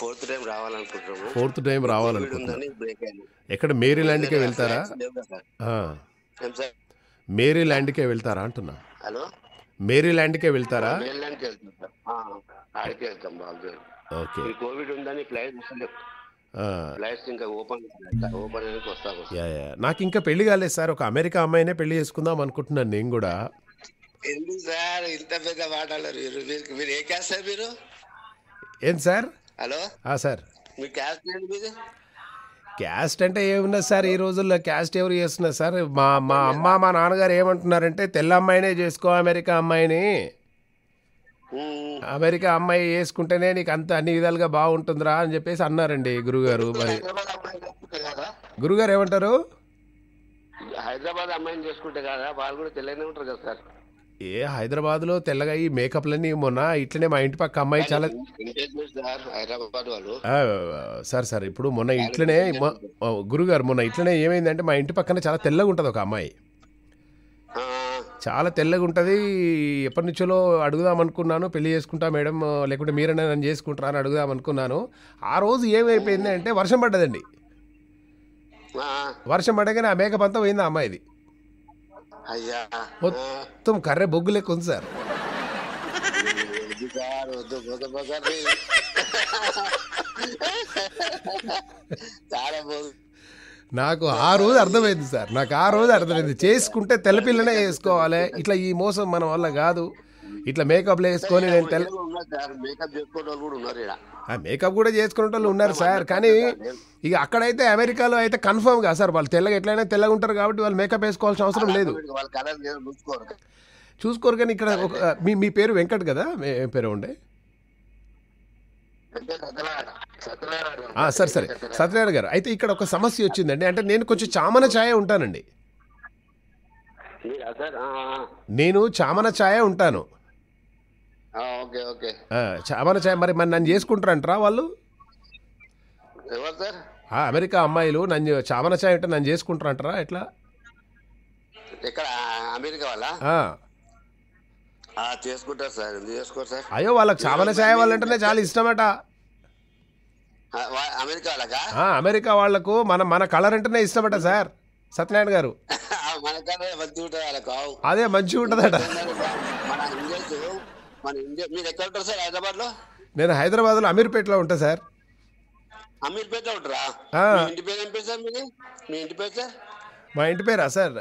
ఫోర్త్ టైం రావాలనుకుంటున్నాము ఫోర్త్ టైం రావాలనుకుంటున్నాను ఎక్కడ ల్యాండ్కే వెళ్తారా ల్యాండ్కే వెళ్తారా అంటున్నా హలో ల్యాండ్కే వెళ్తారా ఆడికి బాబు ఓకే ఈ కోవిడ్ ఉందని ఫ్లైట్ నాకు ఇంకా పెళ్లి కాలేదు సార్ ఒక అమెరికా అమ్మాయినే పెళ్లి చేసుకుందాం అనుకుంటున్నాను నేను కూడా ఎందుకు సార్ ఇంత పెద్ద మాట్లాడారు మీరు మీరు ఏ క్యాస్ట్ సార్ మీరు ఏం సార్ హలో సార్ మీ క్యాస్ట్ మీరు క్యాస్ట్ అంటే ఏమున్నది సార్ ఈ రోజుల్లో క్యాస్ట్ ఎవరు చేస్తున్నారు సార్ మా మా అమ్మ మా నాన్నగారు ఏమంటున్నారంటే తెల్ల అమ్మాయినే చేసుకో అమెరికా అమ్మాయిని అమెరికా అమ్మాయి వేసుకుంటేనే నీకు అంత అన్ని విధాలుగా బాగుంటుందిరా అని చెప్పేసి అన్నారండి గురుగారు మరి గురుగారు ఏమంటారు హైదరాబాద్ అమ్మాయిని చేసుకుంటే కదా వాళ్ళు కూడా తెల్లనే ఉంటారు కదా సార్ ఏ హైదరాబాద్ లో తెల్లగా ఈ మేకప్లన్నీ మొన్న ఇట్లనే మా ఇంటి పక్క అమ్మాయి చాలా సార్ సార్ ఇప్పుడు మొన్న ఇట్లనే గురుగారు మొన్న ఇట్లనే ఏమైందంటే మా ఇంటి పక్కన చాలా తెల్లగా ఉంటుంది ఒక అమ్మాయి చాలా తెల్లగా ఉంటుంది ఎప్పటి నుంచోలో అడుగుదాం అనుకున్నాను పెళ్లి చేసుకుంటా మేడం లేకుంటే మీరైనా నన్ను చేసుకుంటారా అని అడుగుదాం అనుకున్నాను ఆ రోజు ఏమైపోయింది అంటే వర్షం పడ్డదండి వర్షం పడగానే ఆ మేకప్ అంతా పోయింది అమ్మాయిది మొత్తం కర్రె బొగ్గు లెక్క ఉంది సార్ చాలా నాకు ఆ రోజు అర్థమైంది సార్ నాకు ఆ రోజు అర్థమైంది చేసుకుంటే తెల్లపిల్లనే వేసుకోవాలి ఇట్లా ఈ మోసం మన వల్ల కాదు ఇట్లా మేకప్ వేసుకొని నేను తెల్ల మేకప్ కూడా చేసుకునే వాళ్ళు ఉన్నారు సార్ కానీ ఇక అక్కడైతే అమెరికాలో అయితే కన్ఫర్మ్ కాదు సార్ వాళ్ళు తెల్లగా ఎట్లయినా తెల్లగా ఉంటారు కాబట్టి వాళ్ళు మేకప్ వేసుకోవాల్సిన అవసరం లేదు చూసుకోరు కానీ ఇక్కడ మీ మీ పేరు వెంకట్ కదా పేరు ఉండే సరే సరే సత్యనారాయణ గారు అయితే ఇక్కడ ఒక సమస్య వచ్చిందండి అంటే నేను కొంచెం చామన ఛాయ ఉంటానండి నేను చామన ఛాయ ఉంటాను చామన ఛాయ మరి మరి నన్ను చేసుకుంటారంటారా వాళ్ళు అమెరికా అమ్మాయిలు నన్ను చామన ఛాయ ఉంటే నన్ను చేసుకుంటారంటారా ఎట్లా ఇక్కడ అమెరికా వాళ్ళ చేసుకుంటారు సార్ ఎందుకు సార్ అయ్యో వాళ్ళకి చామల సాయ వాళ్ళంటేనే చాలా ఇష్టమట అమెరికా వాళ్ళకా అమెరికా వాళ్ళకు మన మన కలర్ అంటేనే ఇష్టమట సార్ సత్యనారాయణ గారు అదే మంచిగా ఉంటుందట నేను హైదరాబాద్ లో అమీర్పేటలో ఉంటా సార్ అమీర్పేటలో ఉంటారా ఇంటి పేరు ఏం పేరు సార్ మీ ఇంటి పేరు సార్ మా ఇంటి పేరా సార్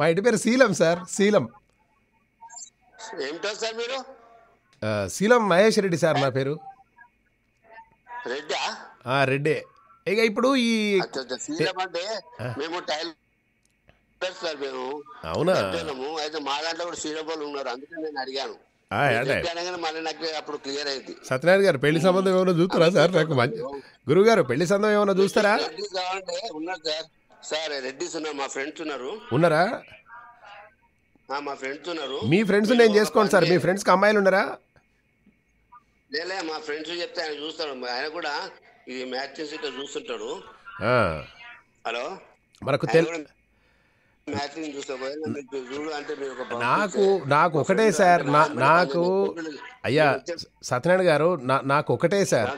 మా ఇంటి పేరు శీలం సార్ శీలం ఏమిటో సార్ మీరు శీలం మహేష్ రెడ్డి సార్ నా పేరు రెడ్డే ఇక ఇప్పుడు ఈ సార్ అవునా అయితే మా దాంట్లో కూడా ఉన్నారు అందుకే నేను అడిగాను అప్పుడు క్లియర్ సత్యనారాయణ గారు పెళ్లి సంబంధం ఏమైనా చూస్తారా సార్ నాకు గురువు గారు పెళ్లి సంబంధం ఏమైనా చూస్తారా ఉన్నారు సార్ సార్ రెడ్డిస్ ఉన్నారు మా ఫ్రెండ్స్ ఉన్నారు ఉన్నారా మా ఫ్రెండ్స్ ఉన్నారు మీ ఫ్రెండ్స్ నేను చేసుకోండి సార్ మీ ఫ్రెండ్స్కి అమ్మాయిలు ఉన్నారా లేలే మా ఫ్రెండ్స్ చెప్తే ఆయన చూస్తాడు ఆయన కూడా ఇది మ్యాచెస్ ఇట్లా చూస్తుంటాడు హలో మనకు తెలుసు నాకు నాకు ఒకటే సార్ నాకు అయ్యా సత్యనారాయణ గారు నాకు ఒకటే సార్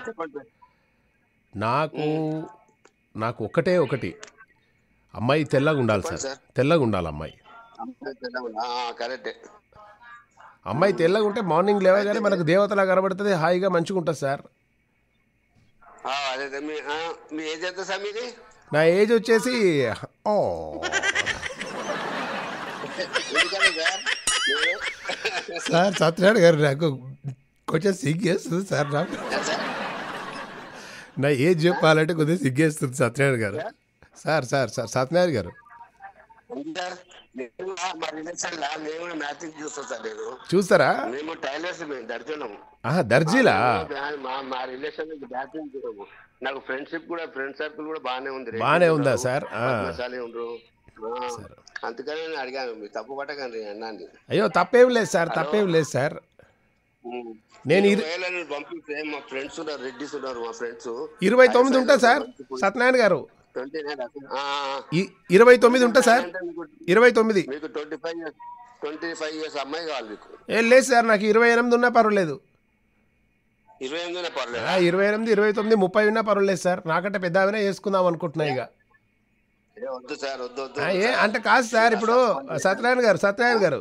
నాకు నాకు ఒకటే ఒకటి అమ్మాయి తెల్లగా ఉండాలి సార్ తెల్లగా ఉండాలి అమ్మాయి అమ్మాయి తెల్లగా ఉంటే మార్నింగ్ లేవగానే మనకు దేవతలా కనబడుతుంది హాయిగా మంచిగా ఉంటుంది సార్ సార్ నా ఏజ్ వచ్చేసి ఓ సార్ సత్యనారాయణ గారు నాకు కొంచెం సిగ్గేస్తుంది సార్ నా ఏజ్ చెప్పాలంటే కొద్దిగా సిగ్గేస్తుంది సత్యనారాయణ గారు సార్ సార్ సార్ సత్యనారాయణ గారు చూస్తారా మేము టైలర్స్ మేము ఆహా దర్జీలా మా రిలేషన్ నాకు ఫ్రెండ్షిప్ కూడా ఫ్రెండ్ సర్కిల్ కూడా బానే ఉంది బాగానే ఉందా సార్ ఉండరు అందుకని నేను అడిగాను మీరు తప్పు పట్టకండి అన్నాను అయ్యో తప్పేం లేదు సార్ తప్పేం లేదు సార్ నేను పంపిస్తే మా ఫ్రెండ్స్ ఉన్నారు రెడ్డిస్ ఉన్నారు మా ఫ్రెండ్స్ ఇరవై తొమ్మిది ఉంటా సార్ సత్యనారాయణ గారు ఇరవై తొమ్మిది ఉంటా సార్ ఇరవై తొమ్మిది ట్వంటీ ఫైవ్ ఇయర్స్ అమ్మాయి కావాలి ఏం లేదు సార్ నాకు ఇరవై ఎనిమిది ఉన్నా పర్వాలేదు ఇరవై ఎనిమిది ఉన్నా పర్వాలేదు ఇరవై ఎనిమిది ఇరవై తొమ్మిది ముప్పై ఉన్నా పర్వాలేదు సార్ నాకంటే పెద్ద ఆవిన వేసుకుందాం అనుకుంటున్నాయి ఇక ఏ అంటే కాదు సార్ ఇప్పుడు సత్యనారాయణ గారు సత్యనారాయణ గారు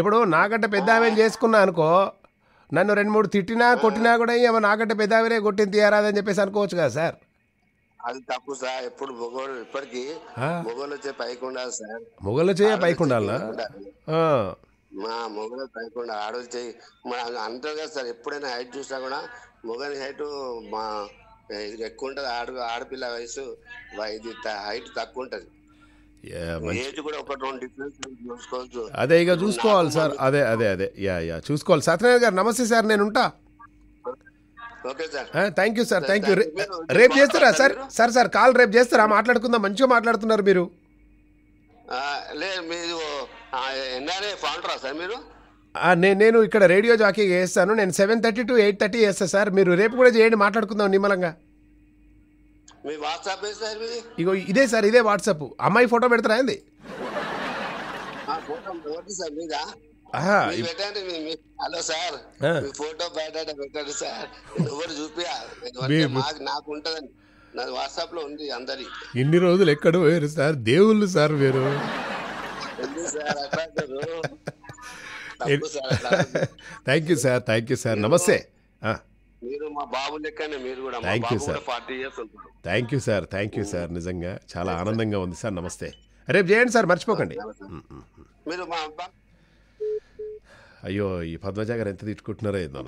ఇప్పుడు నాకంటే పెద్ద ఆవిన చేసుకున్నా అనుకో నన్ను రెండు మూడు తిట్టినా కొట్టినా కూడా ఏమో నాకంటే పెద్ద ఆవిరే కొట్టింది తీయరాదని చెప్పేసి అనుకోవచ్చు కదా సార్ అది తప్పు సార్ ఎప్పుడు మొగోళ్ళు ఇప్పటికీ మొగోళ్ళు వచ్చే పైకి ఉండాలి సార్ మొగోళ్ళు చేయ పైకి ఉండాలా మా మొగలు పైకుండా ఆడోళ్ళు చేయి అంటారు కదా సార్ ఎప్పుడైనా హైట్ చూసినా కూడా మొగల్ హైట్ మా ఎక్కువ ఉంటుంది ఆడ ఆడపిల్ల వయసు ఇది హైట్ తక్కువ ఉంటుంది అదే ఇక చూసుకోవాలి సార్ అదే అదే అదే యా యా చూసుకోవాలి సత్యనారాయణ గారు నమస్తే సార్ నేను ఉంటా thank you sir thank you రేపు చేస్తారా సార్ సార్ సార్ కాల్ రేపు చేస్తారా మాట్లాడుకుందాం మంచిగా మాట్లాడుతున్నారు మీరు నేను ఇక్కడ రేడియో జాకీ చేస్తాను నేను seven thirty to eight thirty చేస్తాను సార్ మీరు రేపు కూడా చేయండి మాట్లాడుకుందాం నిమ్మలంగా ఇగో ఇదే సార్ ఇదే వాట్సాప్ అమ్మాయి ఫోటో పెడతారా ఏంది హలో సార్ ఫోటో బయోడాటా పెట్టాడు సార్ ఎవరు చూపియాలి మాకు నాకు ఉంటదని నా వాట్సాప్ లో ఉంది అందరి ఇన్ని రోజులు ఎక్కడ వేరు సార్ దేవుళ్ళు సార్ వేరు thank you sir thank you sir నమస్తే మీరు మా బాబు లెక్కనే మీరు కూడా thank you sir thank you sir thank you sir నిజంగా చాలా ఆనందంగా ఉంది సార్ నమస్తే రేపు చేయండి సార్ మర్చిపోకండి మీరు మా అబ్బా అయ్యో ఈ పద్మజ గారు ఎంత తిట్టుకుంటున్నారో ఏదో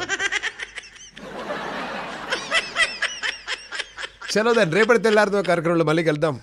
చలో దాన్ని రేపటి తెల్లారితో కార్యక్రమంలో మళ్ళీ వెళ్దాం